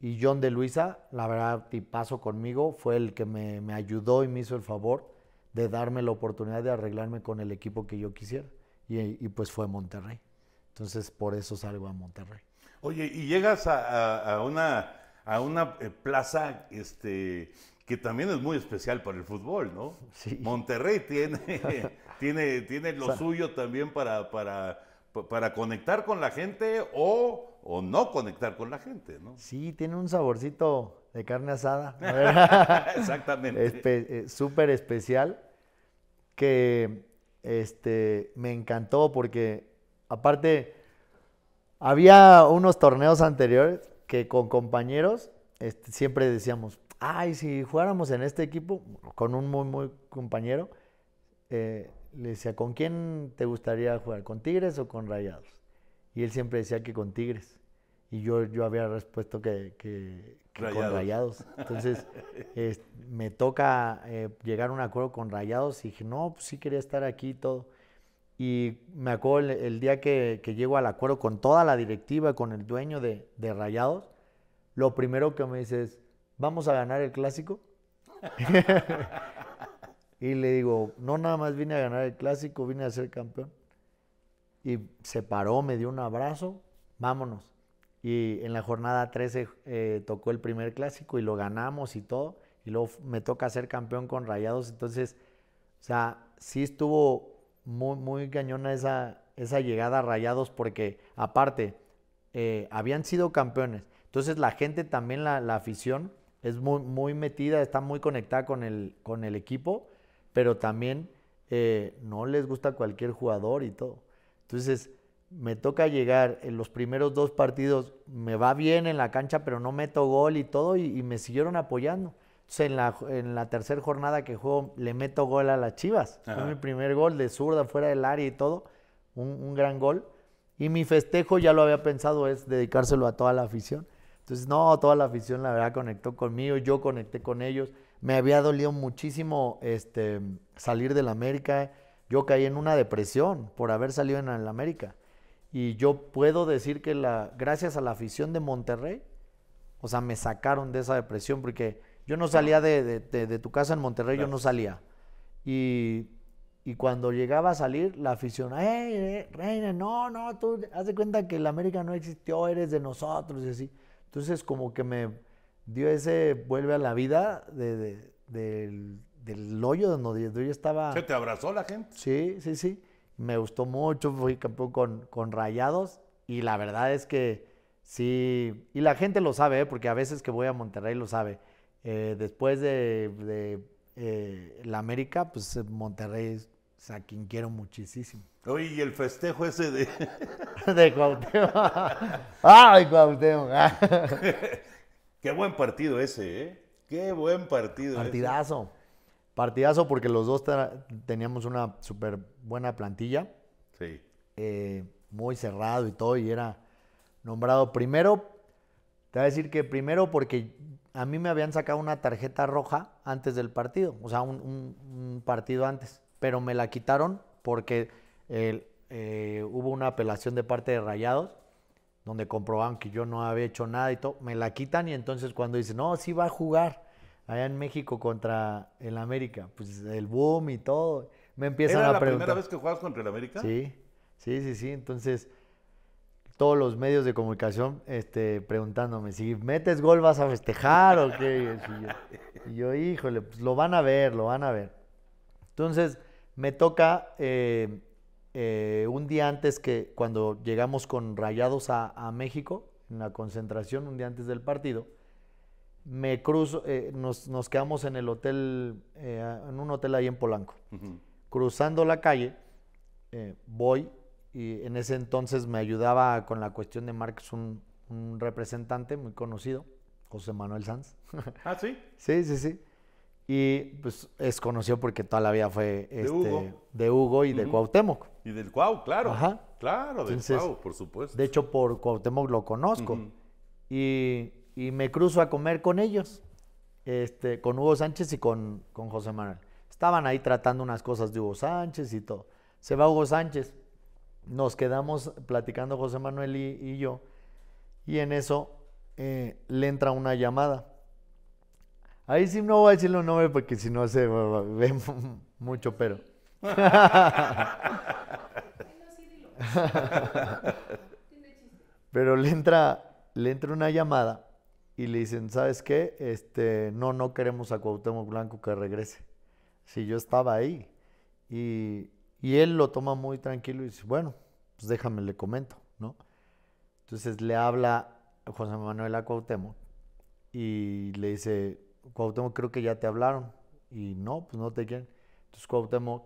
y John de Luisa, la verdad, y paso conmigo, fue el que me, me, ayudó y me hizo el favor de darme la oportunidad de arreglarme con el equipo que yo quisiera. y pues fue Monterrey. Entonces, por eso salgo a Monterrey. Oye, y llegas a, una, a una eh, plaza este, que también es muy especial para el fútbol, ¿no? Sí. Monterrey tiene, tiene, tiene lo suyo también para, para, para conectar con la gente o, o no conectar con la gente, ¿no? Sí, tiene un saborcito de carne asada. Exactamente. Eh, súper especial que este, me encantó porque Aparte, había unos torneos anteriores que con compañeros este, siempre decíamos, ay, si jugáramos en este equipo, con un muy, muy compañero, eh, le decía, ¿con quién te gustaría jugar? ¿Con Tigres o con Rayados? Y él siempre decía que con Tigres. Y yo, yo había respuesto que, con Rayados. Entonces, me toca eh, llegar a un acuerdo con Rayados y dije, no, pues sí quería estar aquí y todo. Y me acuerdo el, día que, que, llego al acuerdo con toda la directiva, con el dueño de, de Rayados, lo primero que me dice es, ¿vamos a ganar el clásico? y le digo, no nada más vine a ganar el clásico, vine a ser campeón. Y se paró, me dio un abrazo, vámonos. Y en la jornada 13 eh, tocó el primer clásico y lo ganamos y todo. Y luego me toca ser campeón con Rayados. Entonces, o sea, sí estuvo muy, muy cañona esa, esa llegada a Rayados porque aparte eh, habían sido campeones. Entonces la gente también, la, afición, es muy, muy, metida, está muy conectada con el, con el equipo, pero también eh, no les gusta cualquier jugador y todo. Entonces me toca llegar en los primeros dos partidos, me va bien en la cancha, pero no meto gol y todo, y me siguieron apoyando en la, en la tercera jornada que juego le meto gol a las Chivas. Fue mi primer gol de zurda fuera del área y todo. Un, un, gran gol. Y mi festejo, ya lo había pensado, es dedicárselo a toda la afición. Entonces, no, toda la afición la verdad conectó conmigo, yo conecté con ellos. Me había dolido muchísimo este, salir del América. Yo caí en una depresión por haber salido en el América. Y yo puedo decir que la, gracias a la afición de Monterrey, o sea, me sacaron de esa depresión porque yo no salía de, tu casa en Monterrey, yo no salía. Y, y, cuando llegaba a salir, la afición, ¡Eh, Reina, no, no, tú haz de cuenta que la América no existió, eres de nosotros y así. Entonces, como que me dio ese vuelve a la vida del, hoyo donde yo estaba. ¿Se te abrazó la gente? Sí, sí, sí. Me gustó mucho, fui campeón con, con Rayados y la verdad es que sí, y la gente lo sabe, ¿eh? porque a veces que voy a Monterrey lo sabe. Eh, después de, eh, la América, pues Monterrey es a quien quiero muchísimo. Oye, y el festejo ese de... de Cuauhtémoc. ¡Ay, Cuauhtémoc! Qué buen partido ese, ¿eh? Qué buen partido. Partidazo. Ese. Partidazo porque los dos teníamos una súper buena plantilla. Sí. Eh, muy cerrado y todo, y era nombrado primero. Te voy a decir que primero porque a mí me habían sacado una tarjeta roja antes del partido, o sea, un, partido antes, pero me la quitaron porque eh, hubo una apelación de parte de Rayados, donde comprobaban que yo no había hecho nada y todo, me la quitan y entonces cuando dicen, no, sí va a jugar allá en México contra el América, pues el boom y todo, me empiezan a preguntar. la primera vez que jugabas contra el América? Sí, sí, sí, sí, entonces todos los medios de comunicación este, preguntándome si metes gol vas a festejar o qué. Y yo, híjole, pues lo van a ver, lo van a ver. Entonces me toca eh, eh, un día antes que cuando llegamos con Rayados a, México, en la concentración, un día antes del partido, me cruzo, eh, nos, quedamos en el hotel, en un hotel ahí en Polanco. Cruzando la calle, voy y en ese entonces me ayudaba con la cuestión de Marx un, representante muy conocido, José Manuel Sanz. ¿Ah, sí? sí, sí, sí. Y pues es conocido porque toda la vida fue de, este, Hugo. y de Cuauhtémoc. Y del Cuau, claro. Ajá. Claro, del Cuau, por supuesto. De hecho, por Cuauhtémoc lo conozco. y, me cruzo a comer con ellos, este, con Hugo Sánchez y con, con José Manuel. Estaban ahí tratando unas cosas de Hugo Sánchez y todo. Se va Hugo Sánchez nos quedamos platicando José Manuel y, yo, y en eso eh, le entra una llamada. Ahí sí no voy a decir los nombres porque si no se ve mucho pero. pero le entra, le entra una llamada y le dicen, ¿sabes qué? Este, no, no queremos a Cuauhtémoc Blanco que regrese. Si yo estaba ahí y y él lo toma muy tranquilo y dice, bueno, pues déjame, le comento, ¿no? Entonces le habla José Manuel a Cuauhtémoc y le dice, Cuauhtémoc, creo que ya te hablaron. Y no, pues no te quieren. Entonces Cuauhtémoc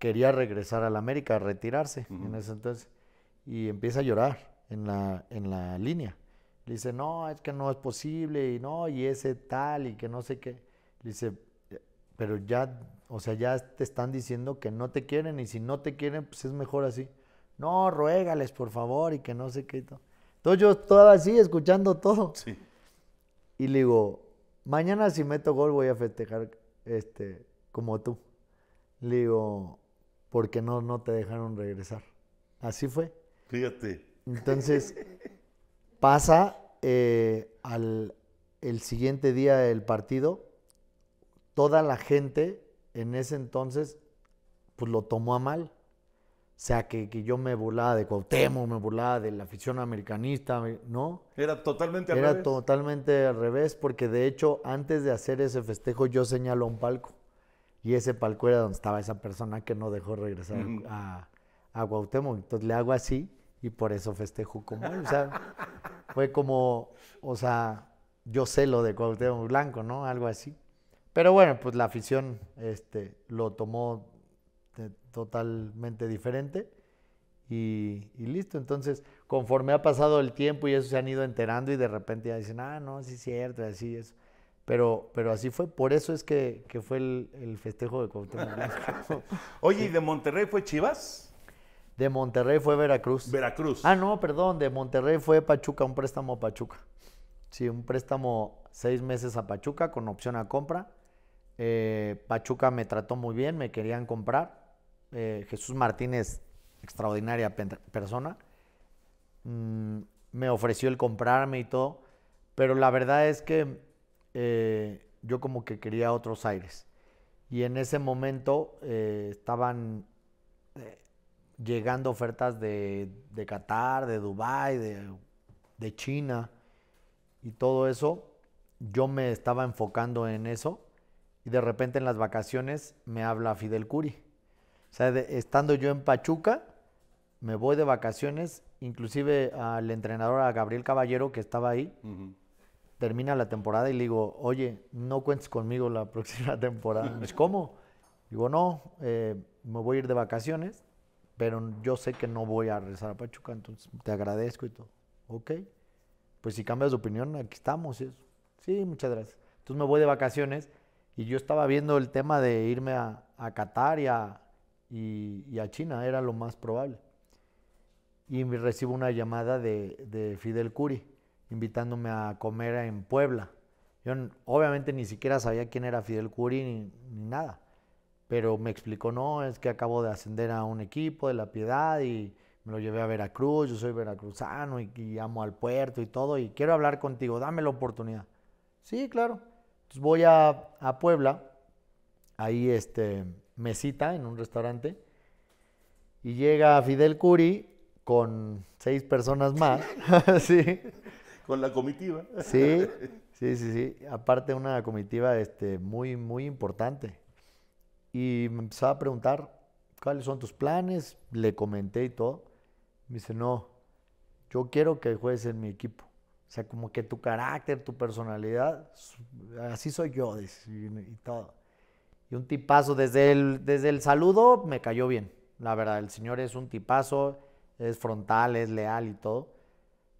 quería regresar a la América, retirarse en ese entonces. Y empieza a llorar en la, en la línea. Le dice, no, es que no es posible, y no, y ese tal, y que no sé qué. Le dice, pero ya o sea, ya te están diciendo que no te quieren y si no te quieren, pues es mejor así. No, ruégales, por favor, y que no sé qué. Entonces yo estaba así, escuchando todo. Sí. Y le digo, mañana si meto gol voy a festejar este, como tú. Le digo, porque no, no te dejaron regresar. Así fue. Fíjate. Entonces pasa eh, al el siguiente día del partido, toda la gente en ese entonces, pues lo tomó a mal. O sea, que, yo me burlaba de Cuauhtémoc, me burlaba de la afición americanista, ¿no? Era totalmente al revés. Era totalmente al revés, porque de hecho, antes de hacer ese festejo, yo señaló un palco. Y ese palco era donde estaba esa persona que no dejó regresar mm. a, a Cuauhtémoc. Entonces le hago así y por eso festejo como él. O sea, fue como, o sea, yo sé lo de Cuauhtémoc Blanco, ¿no? Algo así. Pero bueno, pues la afición este, lo tomó totalmente diferente y, listo. Entonces, conforme ha pasado el tiempo y eso se han ido enterando y de repente ya dicen, ah, no, sí es cierto, así es. Pero, pero así fue, por eso es que, fue el, festejo de Cuauhtémoc Oye, ¿y de Monterrey fue Chivas? De Monterrey fue Veracruz. Veracruz. Ah, no, perdón, de Monterrey fue Pachuca, un préstamo a Pachuca. Sí, un préstamo seis meses a Pachuca con opción a compra. Eh, Pachuca me trató muy bien, me querían comprar. Eh, Jesús Martínez, extraordinaria persona, mm, me ofreció el comprarme y todo, pero la verdad es que eh, yo como que quería otros aires. Y en ese momento estaban llegando ofertas de, Qatar, de Dubái, de China y todo eso. Yo me estaba enfocando en eso y de repente en las vacaciones me habla Fidel Curi. O sea, estando yo en Pachuca, me voy de vacaciones, inclusive al entrenador, a Gabriel Caballero, que estaba ahí, termina la temporada y le digo, oye, no cuentes conmigo la próxima temporada. es ¿cómo? Digo, no, eh, me voy a ir de vacaciones, pero yo sé que no voy a regresar a Pachuca, entonces te agradezco y todo. Ok, pues si cambias de opinión, aquí estamos. ¿sí? sí, muchas gracias. Entonces me voy de vacaciones y yo estaba viendo el tema de irme a, a Qatar y a, China, era lo más probable. Y me recibo una llamada de, Fidel Curi, invitándome a comer en Puebla. Yo obviamente ni siquiera sabía quién era Fidel Curi ni, nada, pero me explicó, no, es que acabo de ascender a un equipo de la piedad y me lo llevé a Veracruz, yo soy veracruzano y, y amo al puerto y todo, y quiero hablar contigo, dame la oportunidad. Sí, claro. Entonces voy a, Puebla, ahí este, mesita en un restaurante y llega Fidel Curi con seis personas más. sí. Con la comitiva. sí, sí, sí, sí. Aparte una comitiva este, muy, muy importante. Y me empezaba a preguntar, ¿cuáles son tus planes? Le comenté y todo. Me dice, no, yo quiero que juegues en mi equipo. O sea, como que tu carácter, tu personalidad, así soy yo, y, todo. Y un tipazo, desde el, desde el saludo me cayó bien, la verdad. El señor es un tipazo, es frontal, es leal y todo.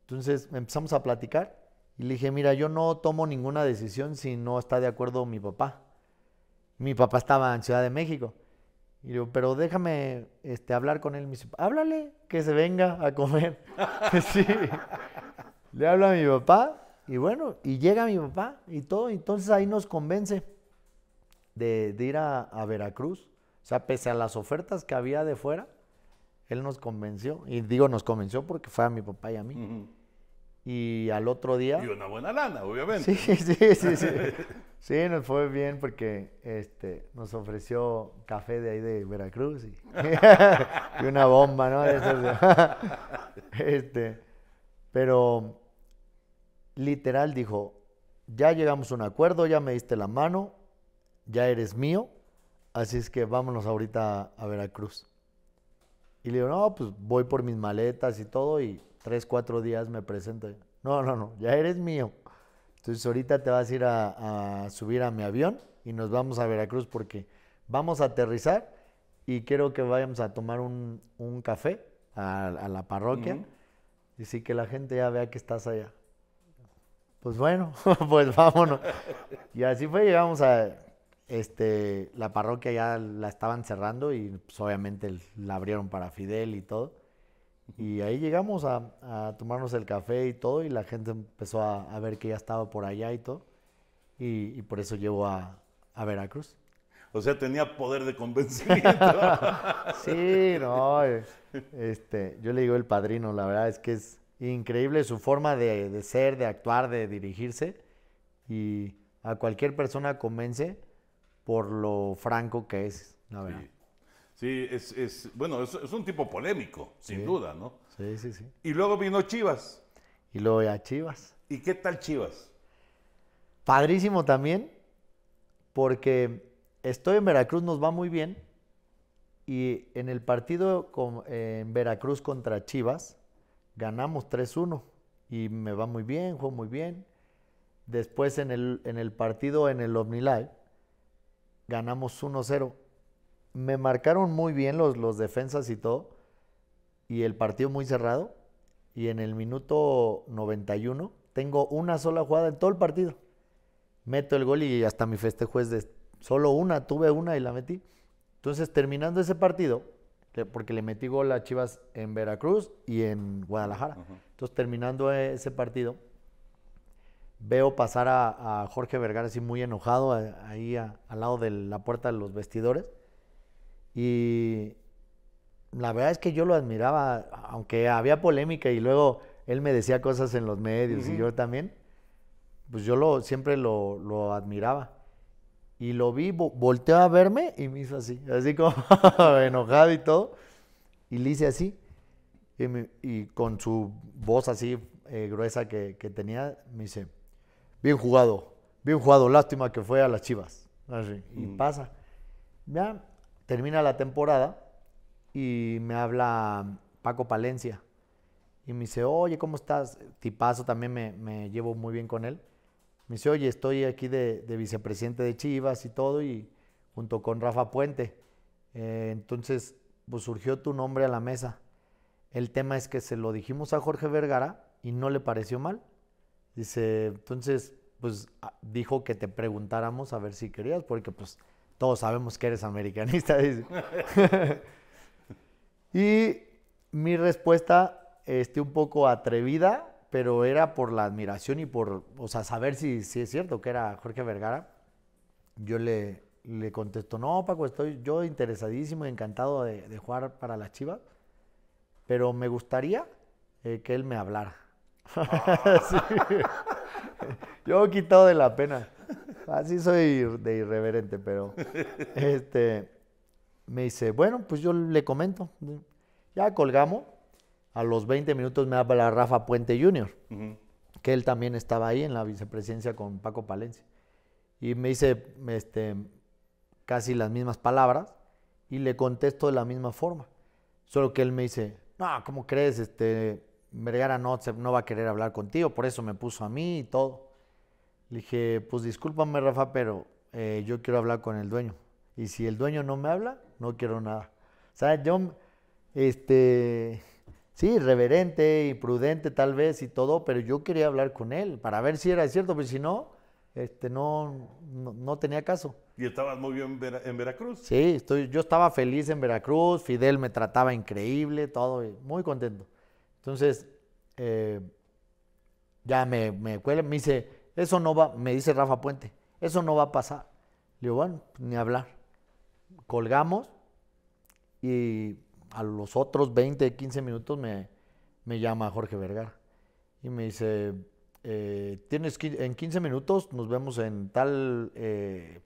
Entonces empezamos a platicar y le dije, mira, yo no tomo ninguna decisión si no está de acuerdo mi papá. Mi papá estaba en Ciudad de México. Y yo, pero déjame este, hablar con él. Me háblale, que se venga a comer. sí. Le habla a mi papá y bueno, y llega mi papá y todo. Entonces ahí nos convence de, ir a, Veracruz. O sea, pese a las ofertas que había de fuera, él nos convenció. Y digo, nos convenció porque fue a mi papá y a mí. Y al otro día... Y una buena lana, obviamente. Sí, sí, sí. Sí, sí nos fue bien porque este, nos ofreció café de ahí de Veracruz y, una bomba, ¿no? este, pero literal dijo, ya llegamos a un acuerdo, ya me diste la mano, ya eres mío, así es que vámonos ahorita a Veracruz. Y le digo, no, pues voy por mis maletas y todo y tres, cuatro días me presento. No, no, no, ya eres mío. Entonces ahorita te vas a ir a, subir a mi avión y nos vamos a Veracruz porque vamos a aterrizar y quiero que vayamos a tomar un, café a, la parroquia. Y sí que la gente ya vea que estás allá pues bueno, pues vámonos. Y así fue, llegamos a este, la parroquia, ya la estaban cerrando y pues, obviamente la abrieron para Fidel y todo. Y ahí llegamos a, tomarnos el café y todo y la gente empezó a, ver que ya estaba por allá y todo. Y, por eso llegó a, Veracruz. O sea, tenía poder de convencimiento. sí, no. Eh, este, yo le digo el padrino, la verdad es que es increíble su forma de, de, ser, de actuar, de dirigirse. Y a cualquier persona convence por lo franco que es, Sí. es, es, bueno, es, un tipo polémico, sin duda, ¿no? Sí, sí, sí. Y luego vino Chivas. Y luego ya Chivas. ¿Y qué tal Chivas? Padrísimo también, porque estoy en Veracruz, nos va muy bien. Y en el partido con, en Veracruz contra Chivas, ganamos 3-1 y me va muy bien, juego muy bien. Después en el, en el partido en el OmniLive ganamos 1-0. Me marcaron muy bien los, los defensas y todo, y el partido muy cerrado. Y en el minuto 91 tengo una sola jugada en todo el partido. Meto el gol y hasta mi festejo es de solo una, tuve una y la metí. Entonces terminando ese partido, porque le metí gol a Chivas en Veracruz y en Guadalajara. Entonces, terminando e, ese partido, veo pasar a, Jorge Vergara así muy enojado, ahí al lado de la puerta de los vestidores. Y la verdad es que yo lo admiraba, aunque había polémica y luego él me decía cosas en los medios y yo también, pues yo siempre lo admiraba. Y lo vi, volteó a verme y me hizo así, así como enojado y todo. Y le hice así. Y, con su voz así eh, gruesa que, que, tenía, me dice, bien jugado, bien jugado, lástima que fue a las Chivas. Y mm. pasa. Ya termina la temporada y me habla Paco Palencia. Y me dice, oye, ¿cómo estás? Tipazo, también me, me llevo muy bien con él. Me dice, oye, estoy aquí de, vicepresidente de Chivas y todo, y junto con Rafa Puente. Eh, entonces, pues surgió tu nombre a la mesa. El tema es que se lo dijimos a Jorge Vergara y no le pareció mal. Dice, entonces, pues ah, dijo que te preguntáramos a ver si querías, porque pues todos sabemos que eres americanista. Dice. y mi respuesta, esté un poco atrevida, pero era por la admiración y por, o sea, saber si, si es cierto que era Jorge Vergara. Yo le, le contesto, no, Paco, estoy yo interesadísimo y encantado de, de jugar para la Chivas, pero me gustaría eh, que él me hablara. Yo he Yo quitado de la pena. Así soy de irreverente, pero este me dice, bueno, pues yo le comento. Ya colgamos a los 20 minutos me habla Rafa Puente Jr., que él también estaba ahí en la vicepresidencia con Paco Palencia. Y me dice este, casi las mismas palabras y le contesto de la misma forma. Solo que él me dice, no, ¿cómo crees? Este, Vergara no, no va a querer hablar contigo, por eso me puso a mí y todo. Le dije, pues discúlpame Rafa, pero eh, yo quiero hablar con el dueño. Y si el dueño no me habla, no quiero nada. O sea, yo, este, sí, reverente y prudente tal vez y todo, pero yo quería hablar con él para ver si era cierto, porque si no, este, no, no, tenía caso. ¿Y estabas muy bien en, Veracruz? Sí, estoy, yo estaba feliz en Veracruz, Fidel me trataba increíble, todo, muy contento. Entonces, eh, ya me, me me dice, eso no va, me dice Rafa Puente, eso no va a pasar. Le digo, bueno, ni hablar. Colgamos y a los otros 20, 15 minutos me, llama Jorge Vergara y me dice, eh, en 15 minutos, nos vemos en tal... Eh,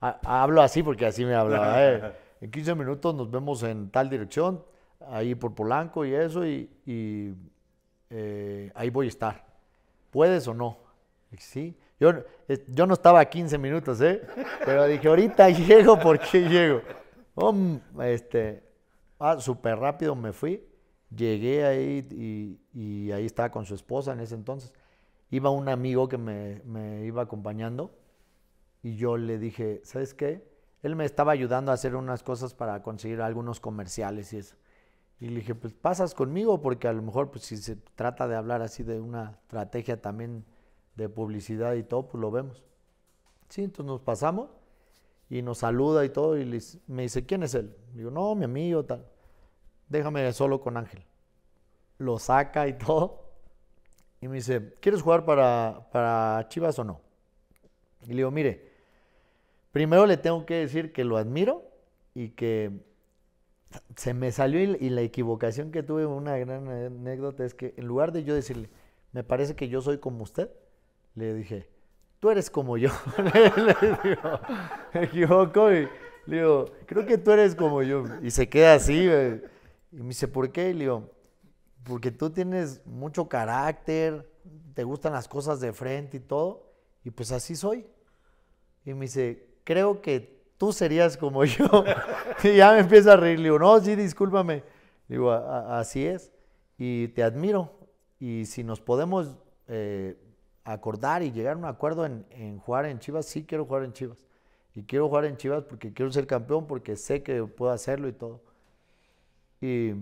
hablo así porque así me hablaba. En 15 minutos nos vemos en tal dirección, ahí por Polanco y eso, y, eh, ahí voy a estar. ¿Puedes o no? Sí. Yo, yo no estaba a 15 minutos, ¿eh? Pero dije, ahorita llego porque llego. este, Ah, súper rápido me fui, llegué ahí y, y, ahí estaba con su esposa en ese entonces. Iba un amigo que me, iba acompañando y yo le dije, ¿sabes qué? Él me estaba ayudando a hacer unas cosas para conseguir algunos comerciales y eso. Y le dije, pues pasas conmigo porque a lo mejor pues, si se trata de hablar así de una estrategia también de publicidad y todo, pues lo vemos. Sí, entonces nos pasamos y nos saluda y todo, y me dice, ¿quién es él? Digo, no, mi amigo, tal. Déjame solo con Ángel. Lo saca y todo. Y me dice, ¿quieres jugar para, Chivas o no? Y le digo, mire, primero le tengo que decir que lo admiro y que se me salió y la equivocación que tuve, una gran anécdota, es que en lugar de yo decirle, me parece que yo soy como usted, le dije, tú eres como yo. le digo, me equivoco y le digo, creo que tú eres como yo. Y se queda así, Y me dice, ¿por qué? Y le digo, porque tú tienes mucho carácter, te gustan las cosas de frente y todo. Y pues así soy. Y me dice, creo que tú serías como yo. y ya me empieza a reír. Le digo, no, sí, discúlpame. Le digo, así es. Y te admiro. Y si nos podemos eh, acordar y llegar a un acuerdo en, jugar en Chivas, sí quiero jugar en Chivas. Y quiero jugar en Chivas porque quiero ser campeón, porque sé que puedo hacerlo y todo. Y,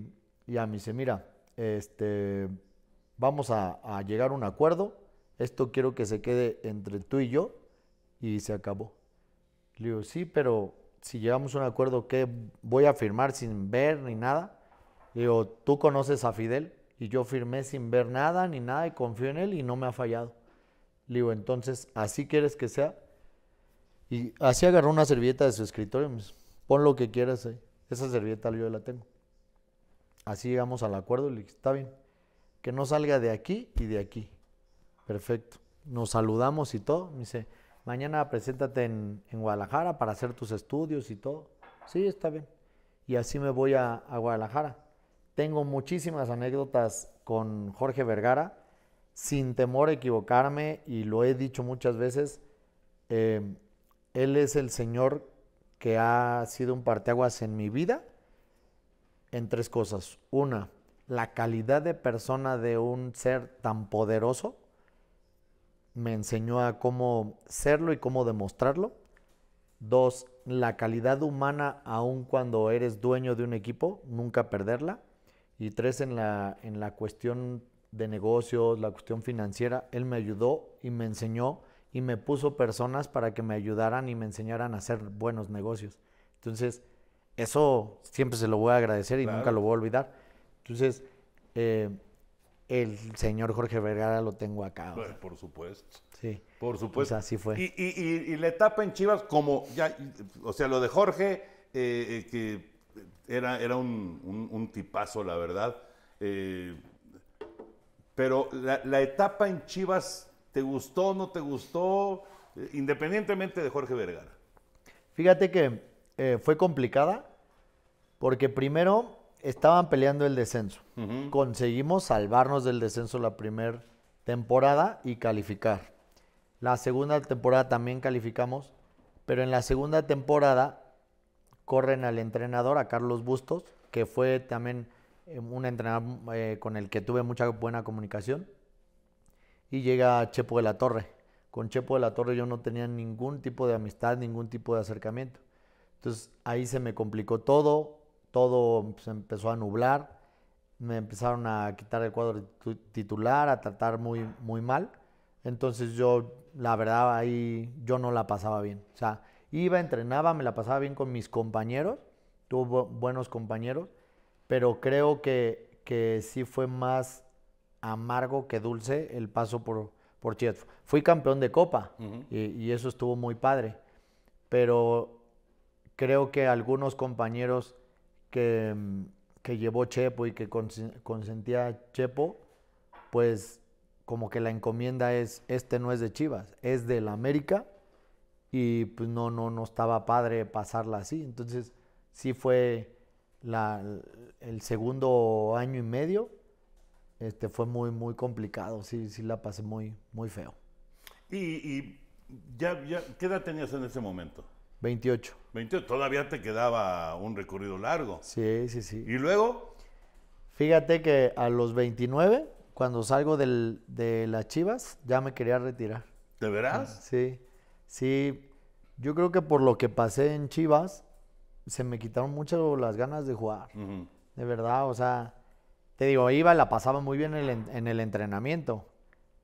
y a mí dice, mira, este, vamos a, a llegar a un acuerdo, esto quiero que se quede entre tú y yo, y se acabó. Le digo, sí, pero si llegamos a un acuerdo, que voy a firmar sin ver ni nada? Le digo, tú conoces a Fidel y yo firmé sin ver nada ni nada y confío en él y no me ha fallado. Le digo, entonces, ¿así quieres que sea? Y así agarró una servilleta de su escritorio me dice, pon lo que quieras ahí. Esa servilleta yo la tengo. Así llegamos al acuerdo le dije, está bien, que no salga de aquí y de aquí. Perfecto. Nos saludamos y todo. Me dice, mañana preséntate en, en Guadalajara para hacer tus estudios y todo. Sí, está bien. Y así me voy a, a Guadalajara. Tengo muchísimas anécdotas con Jorge Vergara sin temor a equivocarme, y lo he dicho muchas veces, eh, Él es el Señor que ha sido un parteaguas en mi vida en tres cosas. Una, la calidad de persona de un ser tan poderoso me enseñó a cómo serlo y cómo demostrarlo. Dos, la calidad humana, aun cuando eres dueño de un equipo, nunca perderla. Y tres, en la, en la cuestión de negocios, la cuestión financiera, él me ayudó y me enseñó y me puso personas para que me ayudaran y me enseñaran a hacer buenos negocios. Entonces, eso siempre se lo voy a agradecer y nunca lo voy a olvidar. Entonces, eh, el señor Jorge Vergara lo tengo acá. Pues, por supuesto. Sí. Por supuesto. así fue. Y, y, y, la etapa en Chivas, como ya, o sea, lo de Jorge, eh, eh, que era, era un, tipazo, la verdad pero la, etapa en Chivas, ¿te gustó, no te gustó? Eh, independientemente de Jorge Vergara. Fíjate que eh, fue complicada porque primero estaban peleando el descenso. Conseguimos salvarnos del descenso la primera temporada y calificar. La segunda temporada también calificamos, pero en la segunda temporada corren al entrenador, a Carlos Bustos, que fue también Em, un entrenador eh, con el que tuve mucha buena comunicación. Y llega Chepo de la Torre. Con Chepo de la Torre yo no tenía ningún tipo de amistad, ningún tipo de acercamiento. Entonces ahí se me complicó todo, todo se empezó a nublar, me empezaron a quitar el cuadro titular, a tratar muy, muy mal. Entonces yo, la verdad, ahí yo no la pasaba bien. O sea, iba, entrenaba, me la pasaba bien con mis compañeros, Tuvo buenos compañeros, pero creo que, que sí fue más amargo que dulce el paso por, por Fui campeón de Copa y, eso estuvo muy padre, pero creo que algunos compañeros que, llevó Chepo y que consentía Chepo, pues como que la encomienda es, este no es de Chivas, es del América y pues no, no, no estaba padre pasarla así. Entonces sí fue la, el segundo año y medio este, fue muy, muy complicado. Sí, sí la pasé muy, muy feo. ¿Y, ya, qué edad tenías en ese momento? 28. 28, todavía te quedaba un recorrido largo. Sí, sí, sí. ¿Y luego? Fíjate que a los 29, cuando salgo de las Chivas, ya me quería retirar. ¿De veras? Sí, sí. Yo creo que por lo que pasé en Chivas, se me quitaron mucho las ganas de jugar de verdad, o sea, te digo, iba, la pasaba muy bien en el, entrenamiento,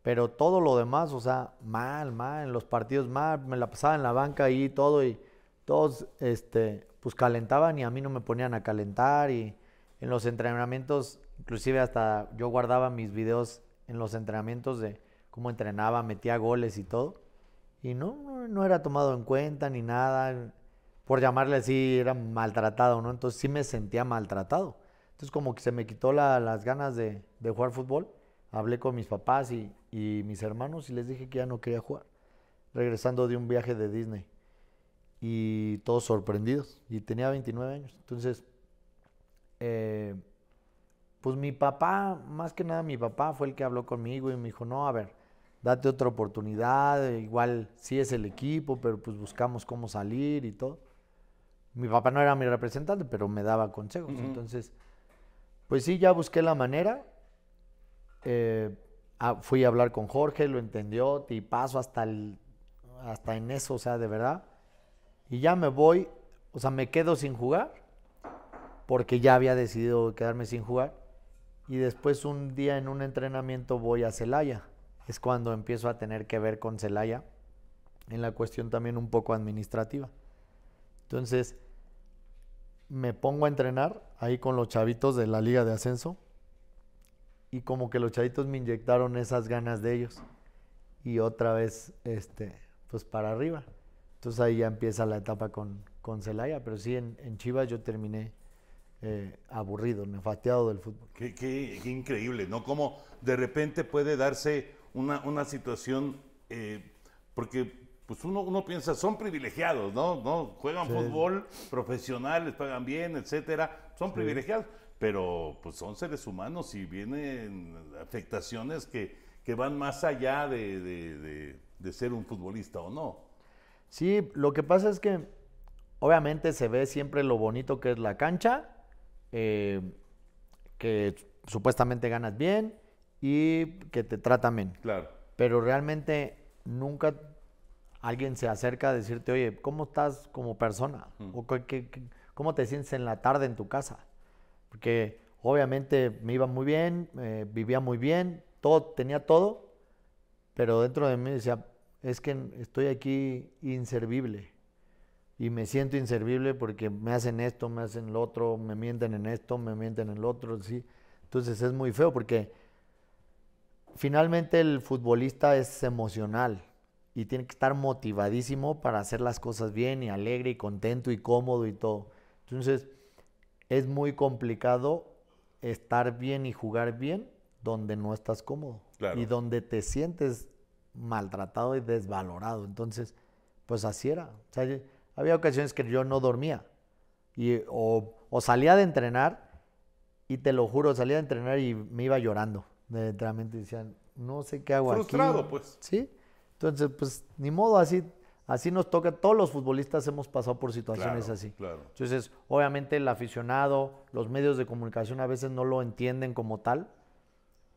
pero todo lo demás, o sea, mal, mal, en los partidos mal, me la pasaba en la banca y todo y todos, este, pues calentaban y a mí no me ponían a calentar y en los entrenamientos, inclusive hasta yo guardaba mis videos en los entrenamientos de cómo entrenaba, metía goles y todo. Y no, no, no era tomado en cuenta ni nada. Por llamarle así, era maltratado, ¿no? Entonces sí me sentía maltratado. Entonces como que se me quitó las ganas de, jugar fútbol. Hablé con mis papás y, mis hermanos y les dije que ya no quería jugar, regresando de un viaje de Disney. Y todos sorprendidos. Y tenía 29 años. Entonces, eh, pues mi papá, más que nada mi papá fue el que habló conmigo y me dijo, no, a ver, date otra oportunidad, igual sí es el equipo, pero pues buscamos cómo salir y todo. Mi papá no era mi representante, pero me daba consejos. Entonces pues sí, ya busqué la manera. Eh, fui a hablar con Jorge, lo entendió, y paso hasta, el, hasta en eso, o sea, de verdad. Y ya me voy, o sea, me quedo sin jugar, porque ya había decidido quedarme sin jugar. Y después un día en un entrenamiento voy a Celaya. Es cuando empiezo a tener que ver con Celaya en la cuestión también un poco administrativa. Entonces, me pongo a entrenar ahí con los chavitos de la Liga de Ascenso y como que los chavitos me inyectaron esas ganas de ellos y otra vez, este, pues para arriba. Entonces ahí ya empieza la etapa con, con Celaya, pero sí en, Chivas yo terminé eh, aburrido, nefateado del fútbol. Qué, qué, increíble, ¿no? Cómo de repente puede darse una, situación, eh, porque pues uno, uno piensa, son privilegiados, ¿no? ¿No? Juegan fútbol profesional, les pagan bien, etcétera, son privilegiados, pero pues son seres humanos y vienen afectaciones que, van más allá de, ser un futbolista o no. Sí, lo que pasa es que obviamente se ve siempre lo bonito que es la cancha, eh, que supuestamente ganas bien y que te tratan bien. Claro. Pero realmente nunca alguien se acerca a decirte, oye, ¿cómo estás como persona? ¿O ¿Cómo te sientes en la tarde en tu casa? Porque obviamente me iba muy bien, eh, vivía muy bien, todo, tenía todo, pero dentro de mí decía, es que estoy aquí inservible. Y me siento inservible porque me hacen esto, me hacen lo otro, me mienten en esto, me mienten en lo otro, sí. Entonces es muy feo porque finalmente el futbolista es emocional y tiene que estar motivadísimo para hacer las cosas bien y alegre y contento y cómodo y todo. Entonces, es muy complicado estar bien y jugar bien donde no estás cómodo y donde te sientes maltratado y desvalorado. Entonces, pues así era. O sea, había ocasiones que yo no dormía y, o, salía de entrenar y te lo juro, salía de entrenar y me iba llorando de entrenamiento decían, no sé qué hago aquí. Frustrado, pues. Sí. Entonces, pues ni modo, así, así nos toca. Todos los futbolistas hemos pasado por situaciones así. Claro. Entonces, obviamente el aficionado, los medios de comunicación a veces no lo entienden como tal,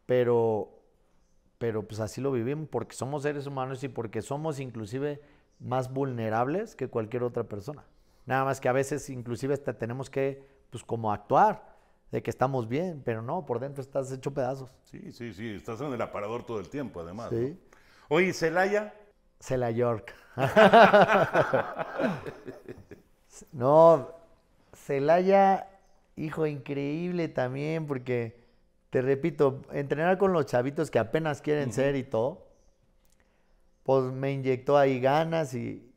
pero, pero pues así lo vivimos porque somos seres humanos y porque somos inclusive más vulnerables que cualquier otra persona. Nada más que a veces inclusive hasta tenemos que, pues como actuar, de que estamos bien, pero no, por dentro estás hecho pedazos. Sí, sí, sí, estás en el aparador todo el tiempo además. Sí. ¿no? Oye, Celaya. Cela York. no, Celaya, hijo, increíble también, porque te repito, entrenar con los chavitos que apenas quieren ser y todo, pues me inyectó ahí ganas y,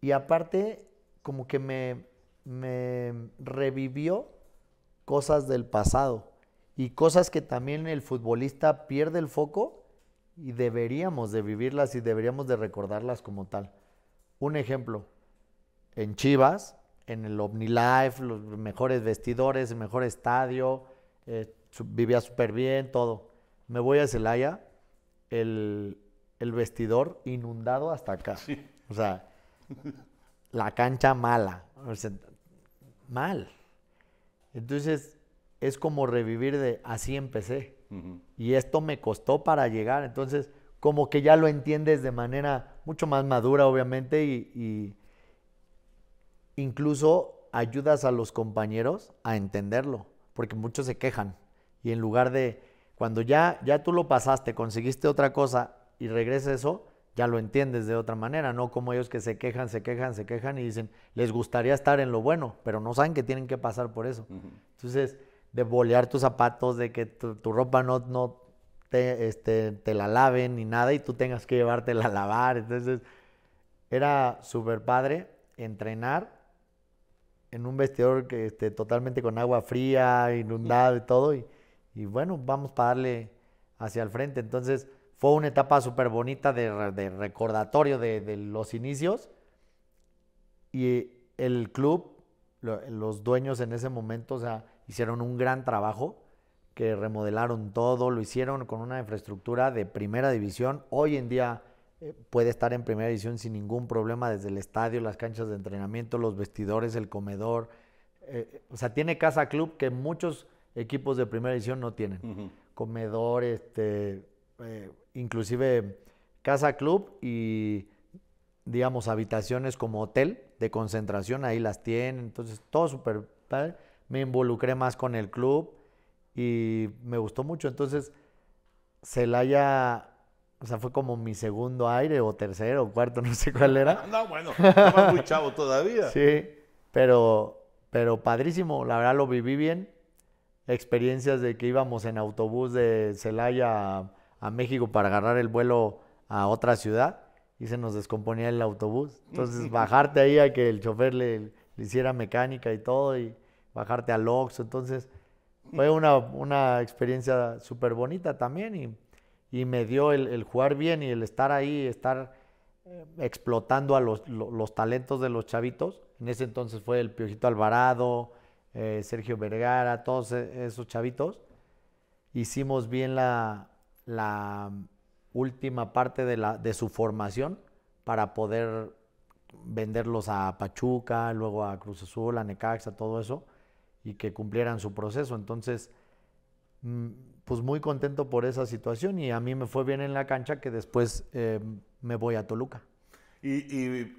y aparte como que me revivió cosas del pasado y cosas que también el futbolista pierde el foco y deberíamos de vivirlas y deberíamos de recordarlas como tal. Un ejemplo, en Chivas, en el OmniLife, los mejores vestidores, el mejor estadio, eh, vivía súper bien, todo. Me voy a Celaya, el, vestidor inundado hasta acá. O sea, la cancha mala. mal. Entonces, es como revivir de así empecé y esto me costó para llegar. Entonces, como que ya lo entiendes de manera mucho más madura, obviamente, y, incluso ayudas a los compañeros a entenderlo, porque muchos se quejan. Y en lugar de, cuando ya, ya tú lo pasaste, conseguiste otra cosa y regresa eso, ya lo entiendes de otra manera, no como ellos que se quejan, se quejan, se quejan y dicen, les gustaría estar en lo bueno, pero no saben que tienen que pasar por eso. Entonces, de bolear tus zapatos, de que tu, ropa no, no te, este, te la laven ni nada y tú tengas que llevártela a lavar. Entonces, era súper padre entrenar en un vestidor que este, totalmente con agua fría, inundado y todo. Y, y, bueno, vamos para darle hacia el frente. Entonces, fue una etapa súper bonita de, recordatorio de, de los inicios. Y el club, los dueños en ese momento, o sea, hicieron un gran trabajo, que remodelaron todo, lo hicieron con una infraestructura de primera división. Hoy en día eh, puede estar en primera división sin ningún problema desde el estadio, las canchas de entrenamiento, los vestidores, el comedor. Eh, eh, o sea, tiene casa club que muchos equipos de primera división no tienen. Comedor, este, inclusive casa club y digamos habitaciones como hotel de concentración, ahí las tienen. Entonces, todo súper me involucré más con el club y me gustó mucho. Entonces, Celaya, o sea, fue como mi segundo aire o tercero o cuarto, no sé cuál era. No, bueno, estaba muy chavo todavía. Sí, pero, pero padrísimo, la verdad lo viví bien. Experiencias de que íbamos en autobús de Celaya a, México para agarrar el vuelo a otra ciudad y se nos descomponía el autobús. Entonces, bajarte ahí a que el chofer le, le hiciera mecánica y todo y bajarte a Ox. Entonces, fue una, experiencia súper bonita también y, y, me dio el, jugar bien y el estar ahí, estar eh, explotando a los, talentos de los chavitos. En ese entonces fue el Piojito Alvarado, eh, Sergio Vergara, todos e, esos chavitos. Hicimos bien la, última parte de, la, de su formación para poder venderlos a Pachuca, luego a Cruz Azul, a Necaxa, todo eso y que cumplieran su proceso. Entonces, mm, pues muy contento por esa situación y a mí me fue bien en la cancha que después em, me voy a Toluca. Y,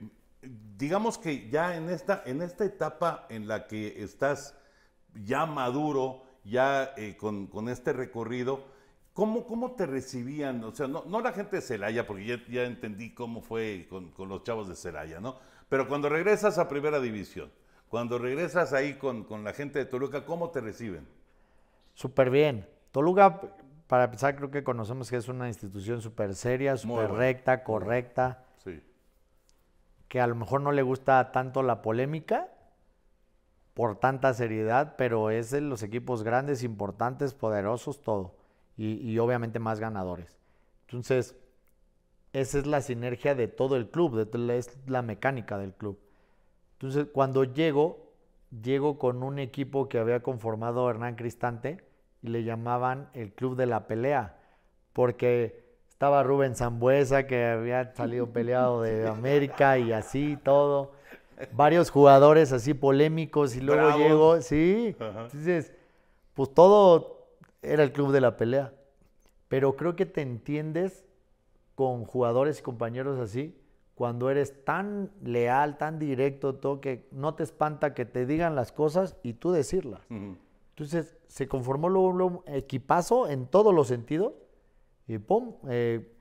digamos que ya en esta, en esta etapa en la que estás ya maduro, ya eh, con, con, este recorrido, ¿cómo, ¿cómo, te recibían? O sea, no, no la gente de Celaya, porque ya, ya entendí cómo fue con, con los chavos de Celaya, ¿no? Pero cuando regresas a Primera División, cuando regresas ahí con, con la gente de Toluca, ¿cómo te reciben? Súper bien. Toluca, para empezar, creo que conocemos que es una institución súper seria, súper recta, correcta. Sí. Que a lo mejor no le gusta tanto la polémica por tanta seriedad, pero es de los equipos grandes, importantes, poderosos, todo. Y, y obviamente más ganadores. Entonces, esa es la sinergia de todo el club, es la mecánica del club. Entonces, cuando llego, llego con un equipo que había conformado Hernán Cristante y le llamaban el Club de la Pelea, porque estaba Rubén Zambuesa, que había salido peleado de América y así todo. Varios jugadores así polémicos y luego llego, sí. Entonces, pues todo era el Club de la Pelea. Pero creo que te entiendes con jugadores y compañeros así cuando eres tan leal, tan directo, que no te espanta que te digan las cosas y tú decirlas. Entonces se conformó el equipazo en todos los sentidos y ¡pum! Eh,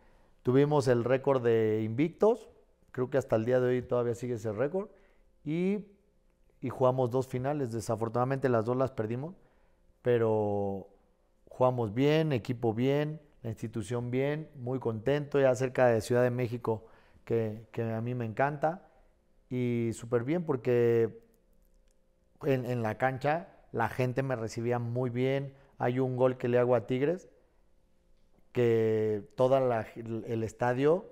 tuvimos el récord de invictos, creo que hasta el día de hoy todavía sigue ese récord y, y jugamos dos finales, desafortunadamente las dos las perdimos, pero jugamos bien, equipo bien, la institución bien, muy contento, ya cerca de Ciudad de México que, a mí me encanta y súper bien porque en, la cancha la gente me recibía muy bien. Hay un gol que le hago a Tigres que todo el estadio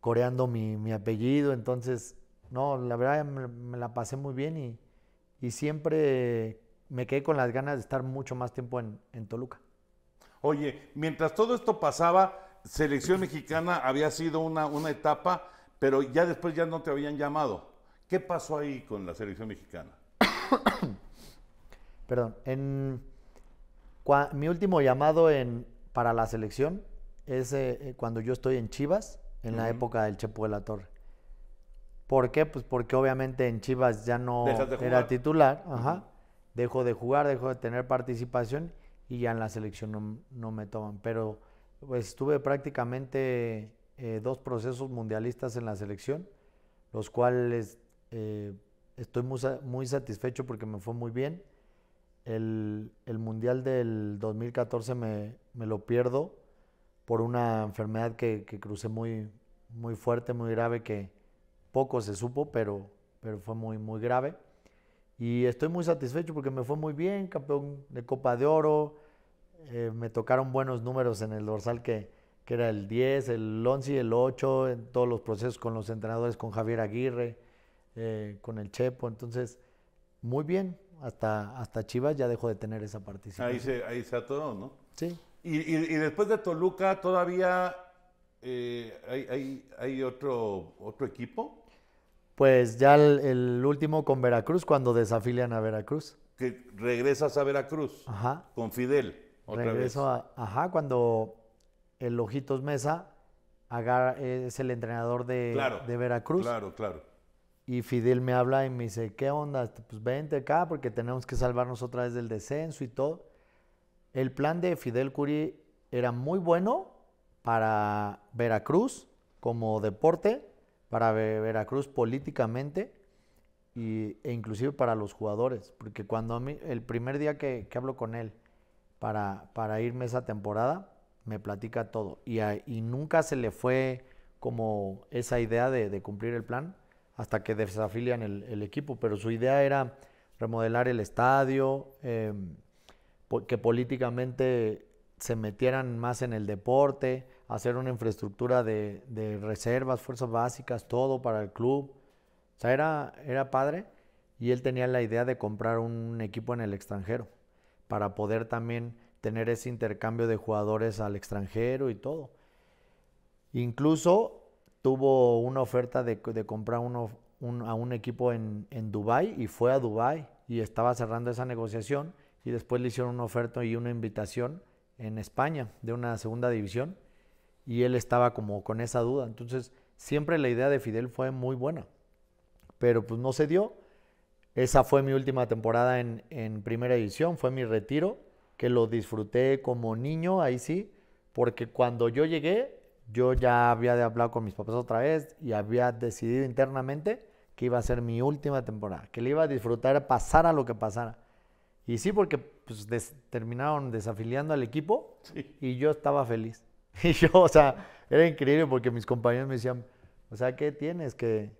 coreando mi, apellido, entonces, no, la verdad me, la pasé muy bien y, siempre me quedé con las ganas de estar mucho más tiempo en Toluca. Oye, mientras todo esto pasaba, selección mexicana había sido una, una etapa, pero ya después ya no te habían llamado. ¿Qué pasó ahí con la selección mexicana? Perdón, en mi último llamado en, para la selección es eh, eh, cuando yo estoy en Chivas, en la época del Chepo de la Torre. ¿Por qué? Pues porque obviamente en Chivas ya no era titular, ajá. dejo de jugar, dejo de tener participación y ya en la selección no, no me toman. Pero pues tuve prácticamente eh, dos procesos mundialistas en la selección, los cuales eh, estoy muy, satisfecho porque me fue muy bien. El, mundial del 2014 me, lo pierdo por una enfermedad que, que, crucé muy, muy fuerte, muy grave, que poco se supo, pero, pero fue muy, muy grave. Y estoy muy satisfecho porque me fue muy bien, campeón de Copa de Oro, eh, me tocaron buenos números en el dorsal que, era el 10, el 11 y el 8, en todos los procesos con los entrenadores, con Javier Aguirre, eh, con el Chepo. Entonces, muy bien, hasta, hasta Chivas ya dejó de tener esa participación. Ahí se, ahí se ¿no? Sí. Y, después de Toluca, todavía eh, hay, otro, otro equipo. Pues ya el, último con Veracruz, cuando desafilian a Veracruz. Que regresas a Veracruz Ajá. con Fidel. Ajá, cuando el Ojitos Mesa es el entrenador de, de Veracruz. Claro, claro. Y Fidel me habla y me dice, ¿qué onda? Este, pues vente acá porque tenemos que salvarnos otra vez del descenso y todo. El plan de Fidel Curi era muy bueno para Veracruz como deporte, para Veracruz políticamente y, e inclusive para los jugadores. Porque cuando a el primer día que hablo con él, para, irme esa temporada, me platica todo. Y, nunca se le fue como esa idea de, cumplir el plan hasta que desafilian el, equipo, pero su idea era remodelar el estadio, em, que políticamente se metieran más en el deporte, hacer una infraestructura de, reservas, fuerzas básicas, todo para el club. O sea, era, era padre y él tenía la idea de comprar un equipo en el extranjero para poder también tener ese intercambio de jugadores al extranjero y todo. Incluso tuvo una oferta de, comprar a un equipo en, en Dubái y fue a Dubái y estaba cerrando esa negociación y después le hicieron una oferta y una invitación en España de una segunda división y él estaba como con esa duda. Entonces siempre la idea de Fidel fue muy buena, pero pues no se dio esa fue mi última temporada en, primera edición, fue mi retiro, que lo disfruté como niño, ahí sí, porque cuando yo llegué, yo ya había de hablado con mis papás otra vez y había decidido internamente que iba a ser mi última temporada, que le iba a disfrutar pasar a lo que pasara. Y sí, porque pues, terminaron desafiliando al equipo y yo estaba feliz. Y yo, o sea, era increíble porque mis compañeros me decían, o sea, ¿qué tienes que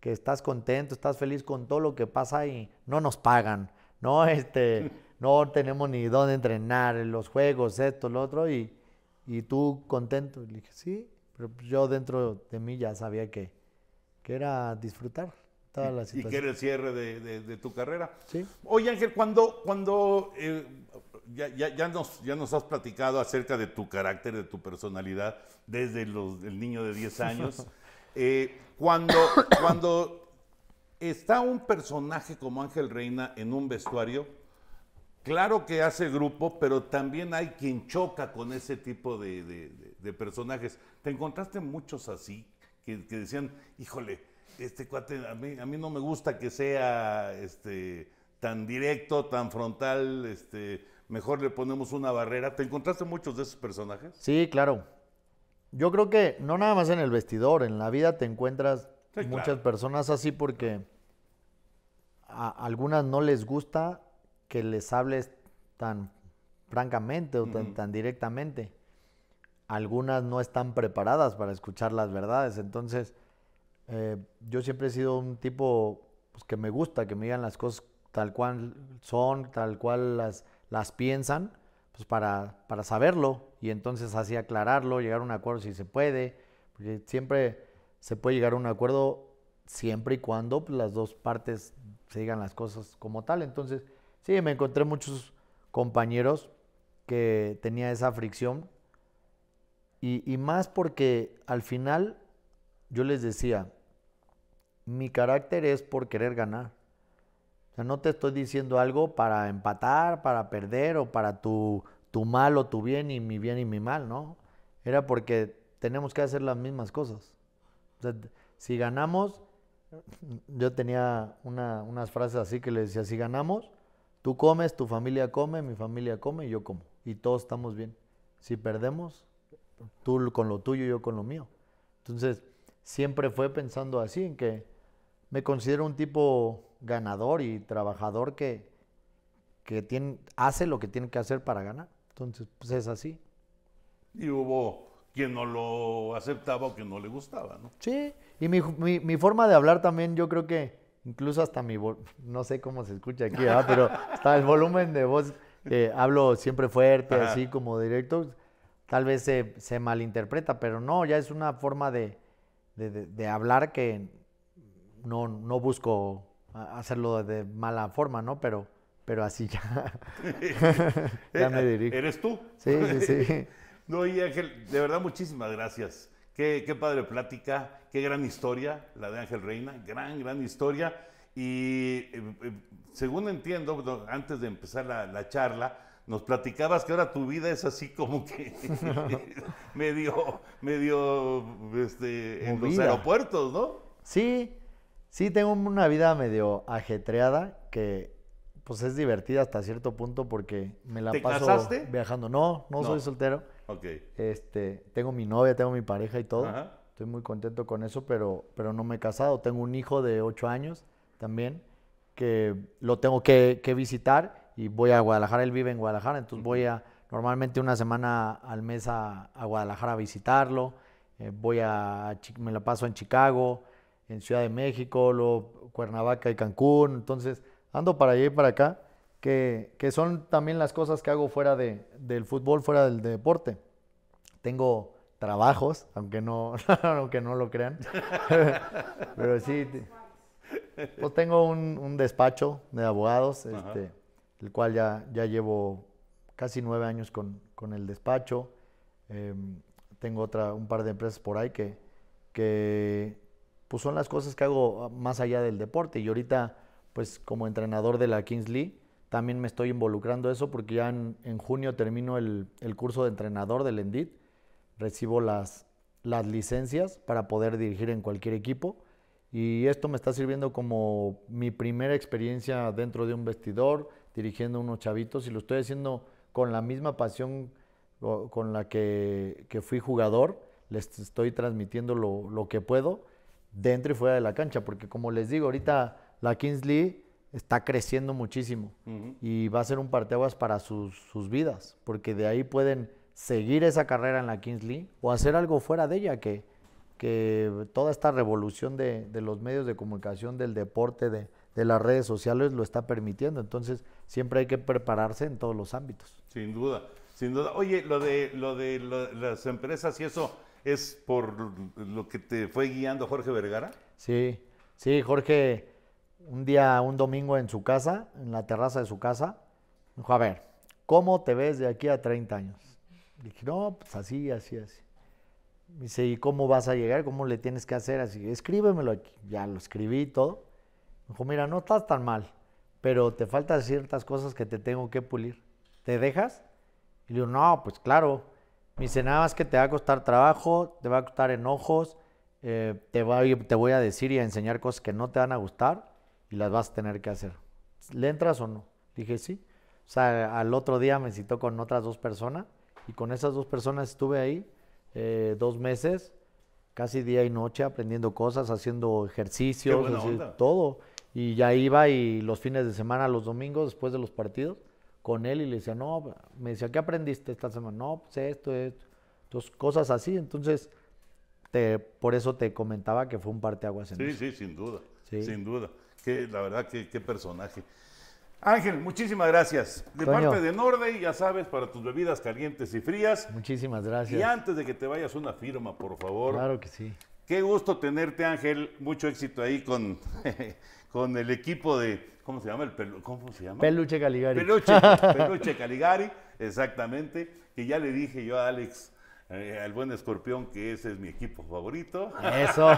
que estás contento, estás feliz con todo lo que pasa y no nos pagan, no, este, no tenemos ni dónde entrenar, los juegos, esto, lo otro, y, y tú contento. Le dije, sí, pero pues yo dentro de mí ya sabía que, que era disfrutar toda la situación. Y que era el cierre de, tu carrera. Sí. Oye Ángel, cuando, cuando eh, ya, ya, nos, ya nos has platicado acerca de tu carácter, de tu personalidad, desde el niño de 10 años. Eh, cuando, cuando está un personaje como Ángel Reina en un vestuario, claro que hace grupo, pero también hay quien choca con ese tipo de, personajes. ¿Te encontraste muchos así que, decían, híjole, este cuate a mí, no me gusta que sea este, tan directo, tan frontal, este, mejor le ponemos una barrera? ¿Te encontraste muchos de esos personajes? Sí, claro yo creo que no nada más en el vestidor, en la vida te encuentras muchas personas así porque a algunas no les gusta que les hables tan francamente o tan, directamente. Algunas no están preparadas para escuchar las verdades. Entonces, eh, yo siempre he sido un tipo pues, que me gusta que me digan las cosas tal cual son, tal cual las piensan pues, para, saberlo y entonces así aclararlo, llegar a un acuerdo si se puede, porque siempre se puede llegar a un acuerdo siempre y cuando pues, las dos partes se digan las cosas como tal. Entonces, sí, me encontré muchos compañeros que tenía esa fricción y más porque al final yo les decía, mi carácter es por querer ganar no te estoy diciendo algo para empatar, para perder o para tu, tu mal o tu bien y mi bien y mi mal, ¿no? Era porque tenemos que hacer las mismas cosas. si ganamos, yo tenía unas frases así que le decía, si ganamos, tú comes, tu familia come, mi familia come y yo como. Y todos estamos bien. Si perdemos, tú con lo tuyo, yo con lo mío. Entonces, siempre fue pensando así, en que me considero un tipo ganador y trabajador que, que tiene, hace lo que tiene que hacer para ganar. Entonces, pues es así. Y hubo quien no lo aceptaba o quien no le gustaba, ¿no? Sí, y mi, mi, forma de hablar también, yo creo que incluso hasta mi voz, no sé cómo se escucha aquí, pero hasta el volumen de voz, eh, hablo siempre fuerte, así como directo, tal vez se, se, malinterpreta, pero no, ya es una forma de, de, de hablar que no, no busco hacerlo de mala forma, ¿no? Pero, pero así ya, me dirijo. ¿Eres tú? Sí, sí, sí. no, y Ángel, de verdad muchísimas gracias. Qué, padre plática, qué gran historia, la de Ángel Reina, gran, gran historia. Y eh, eh, según entiendo, antes de empezar la, la, charla, nos platicabas que ahora tu vida es así como que medio, medio este, en los aeropuertos, ¿no? Sí, Sí, tengo una vida medio ajetreada que pues es divertida hasta cierto punto porque me la paso viajando. No, no, soy soltero. Ok. Este, tengo mi novia, tengo mi pareja y todo. Estoy muy contento con eso, pero, pero no me he casado. Tengo un hijo de ocho años también que lo tengo que, visitar y voy a Guadalajara. Él vive en Guadalajara, entonces voy a normalmente una semana al mes a, Guadalajara a visitarlo. Eh, voy a, me la paso en Chicago en Ciudad de México, luego Cuernavaca y Cancún. Entonces, ando para allá y para acá, que, que son también las cosas que hago fuera de, del fútbol, fuera del deporte. Tengo trabajos, aunque no, aunque no lo crean. Pero sí, pues tengo un, un despacho de abogados, este, el cual ya, ya llevo casi nueve años con, con el despacho. Em, tengo otra, un par de empresas por ahí que, que, pues son las cosas que hago ah, más allá del deporte. Y ahorita, pues como entrenador de la Kingsley, también me estoy involucrando eso porque ya en, junio termino el, el, curso de entrenador del Endit, recibo las, las licencias para poder dirigir en cualquier equipo y esto me está sirviendo como mi primera experiencia dentro de un vestidor, dirigiendo unos chavitos y lo estoy haciendo con la misma pasión con la que, que fui jugador, les estoy transmitiendo lo, lo que puedo dentro y fuera de la cancha, porque como les digo, ahorita la Kingsley está creciendo muchísimo y va a ser un parteaguas para sus, sus, vidas, porque de ahí pueden seguir esa carrera en la Kingsley o hacer algo fuera de ella, que, que toda esta revolución de, de los medios de comunicación, del deporte, de, de las redes sociales lo está permitiendo. Entonces, siempre hay que prepararse en todos los ámbitos. Sin duda, sin duda. Oye, lo de, lo de las empresas y eso, ¿Es por lo que te fue guiando Jorge Vergara? Sí, sí, Jorge, un día, un domingo en su casa, en la terraza de su casa, me dijo, a ver, ¿cómo te ves de aquí a 30 años? Le dije, no, pues así, así, así. Me dice, ¿y cómo vas a llegar? ¿Cómo le tienes que hacer? Así, escríbemelo aquí. Ya lo escribí todo. Me dijo, mira, no estás tan mal, pero te faltan ciertas cosas que te tengo que pulir. ¿Te dejas? Y le no, pues claro. Me dice, nada más que te va a costar trabajo, te va a costar enojos, eh, te, voy, a decir y a enseñar cosas que no te van a gustar y las vas a tener que hacer. ¿Le entras o no? Dije, sí. O sea, al otro día me citó con otras dos personas y con esas dos personas estuve ahí eh, dos meses, casi día y noche, aprendiendo cosas, haciendo ejercicios, todo. Y ya iba y los fines de semana, los domingos, después de los partidos, con él y le decía, no, me decía, ¿qué aprendiste esta semana? No, pues esto, esto, cosas así. Entonces, te, por eso te comentaba que fue un parteaguas. En sí, sí, sin duda, sin duda. Que, la verdad, que, qué personaje. Ángel, muchísimas gracias. De parte de Norde, ya sabes, para tus bebidas calientes y frías. Muchísimas gracias. Y antes de que te vayas, una firma, por favor. Claro que sí. Qué gusto tenerte, Ángel. Mucho éxito ahí con, con el equipo de, ¿Cómo se llama el Peluche Caligari. Peluche, peluche Caligari, exactamente. Que ya le dije yo a Alex, eh, al buen escorpión, que ese es mi equipo favorito. Eso.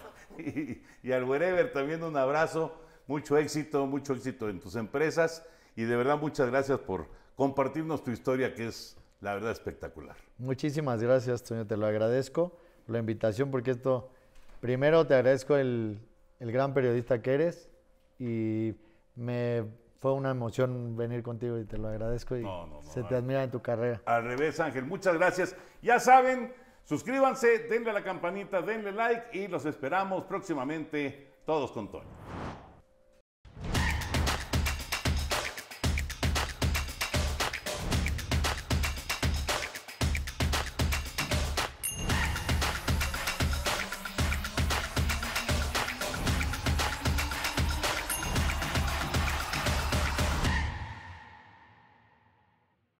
y, al Wherever también un abrazo. Mucho éxito, mucho éxito en tus empresas. Y de verdad, muchas gracias por compartirnos tu historia, que es la verdad espectacular. Muchísimas gracias, Toño. Te lo agradezco. La invitación, porque esto, primero te agradezco el gran periodista que eres y me fue una emoción venir contigo y te lo agradezco y se te admira en tu carrera. Al revés, Ángel, muchas gracias. Ya saben, suscríbanse, denle a la campanita, denle like y los esperamos próximamente todos con Tony.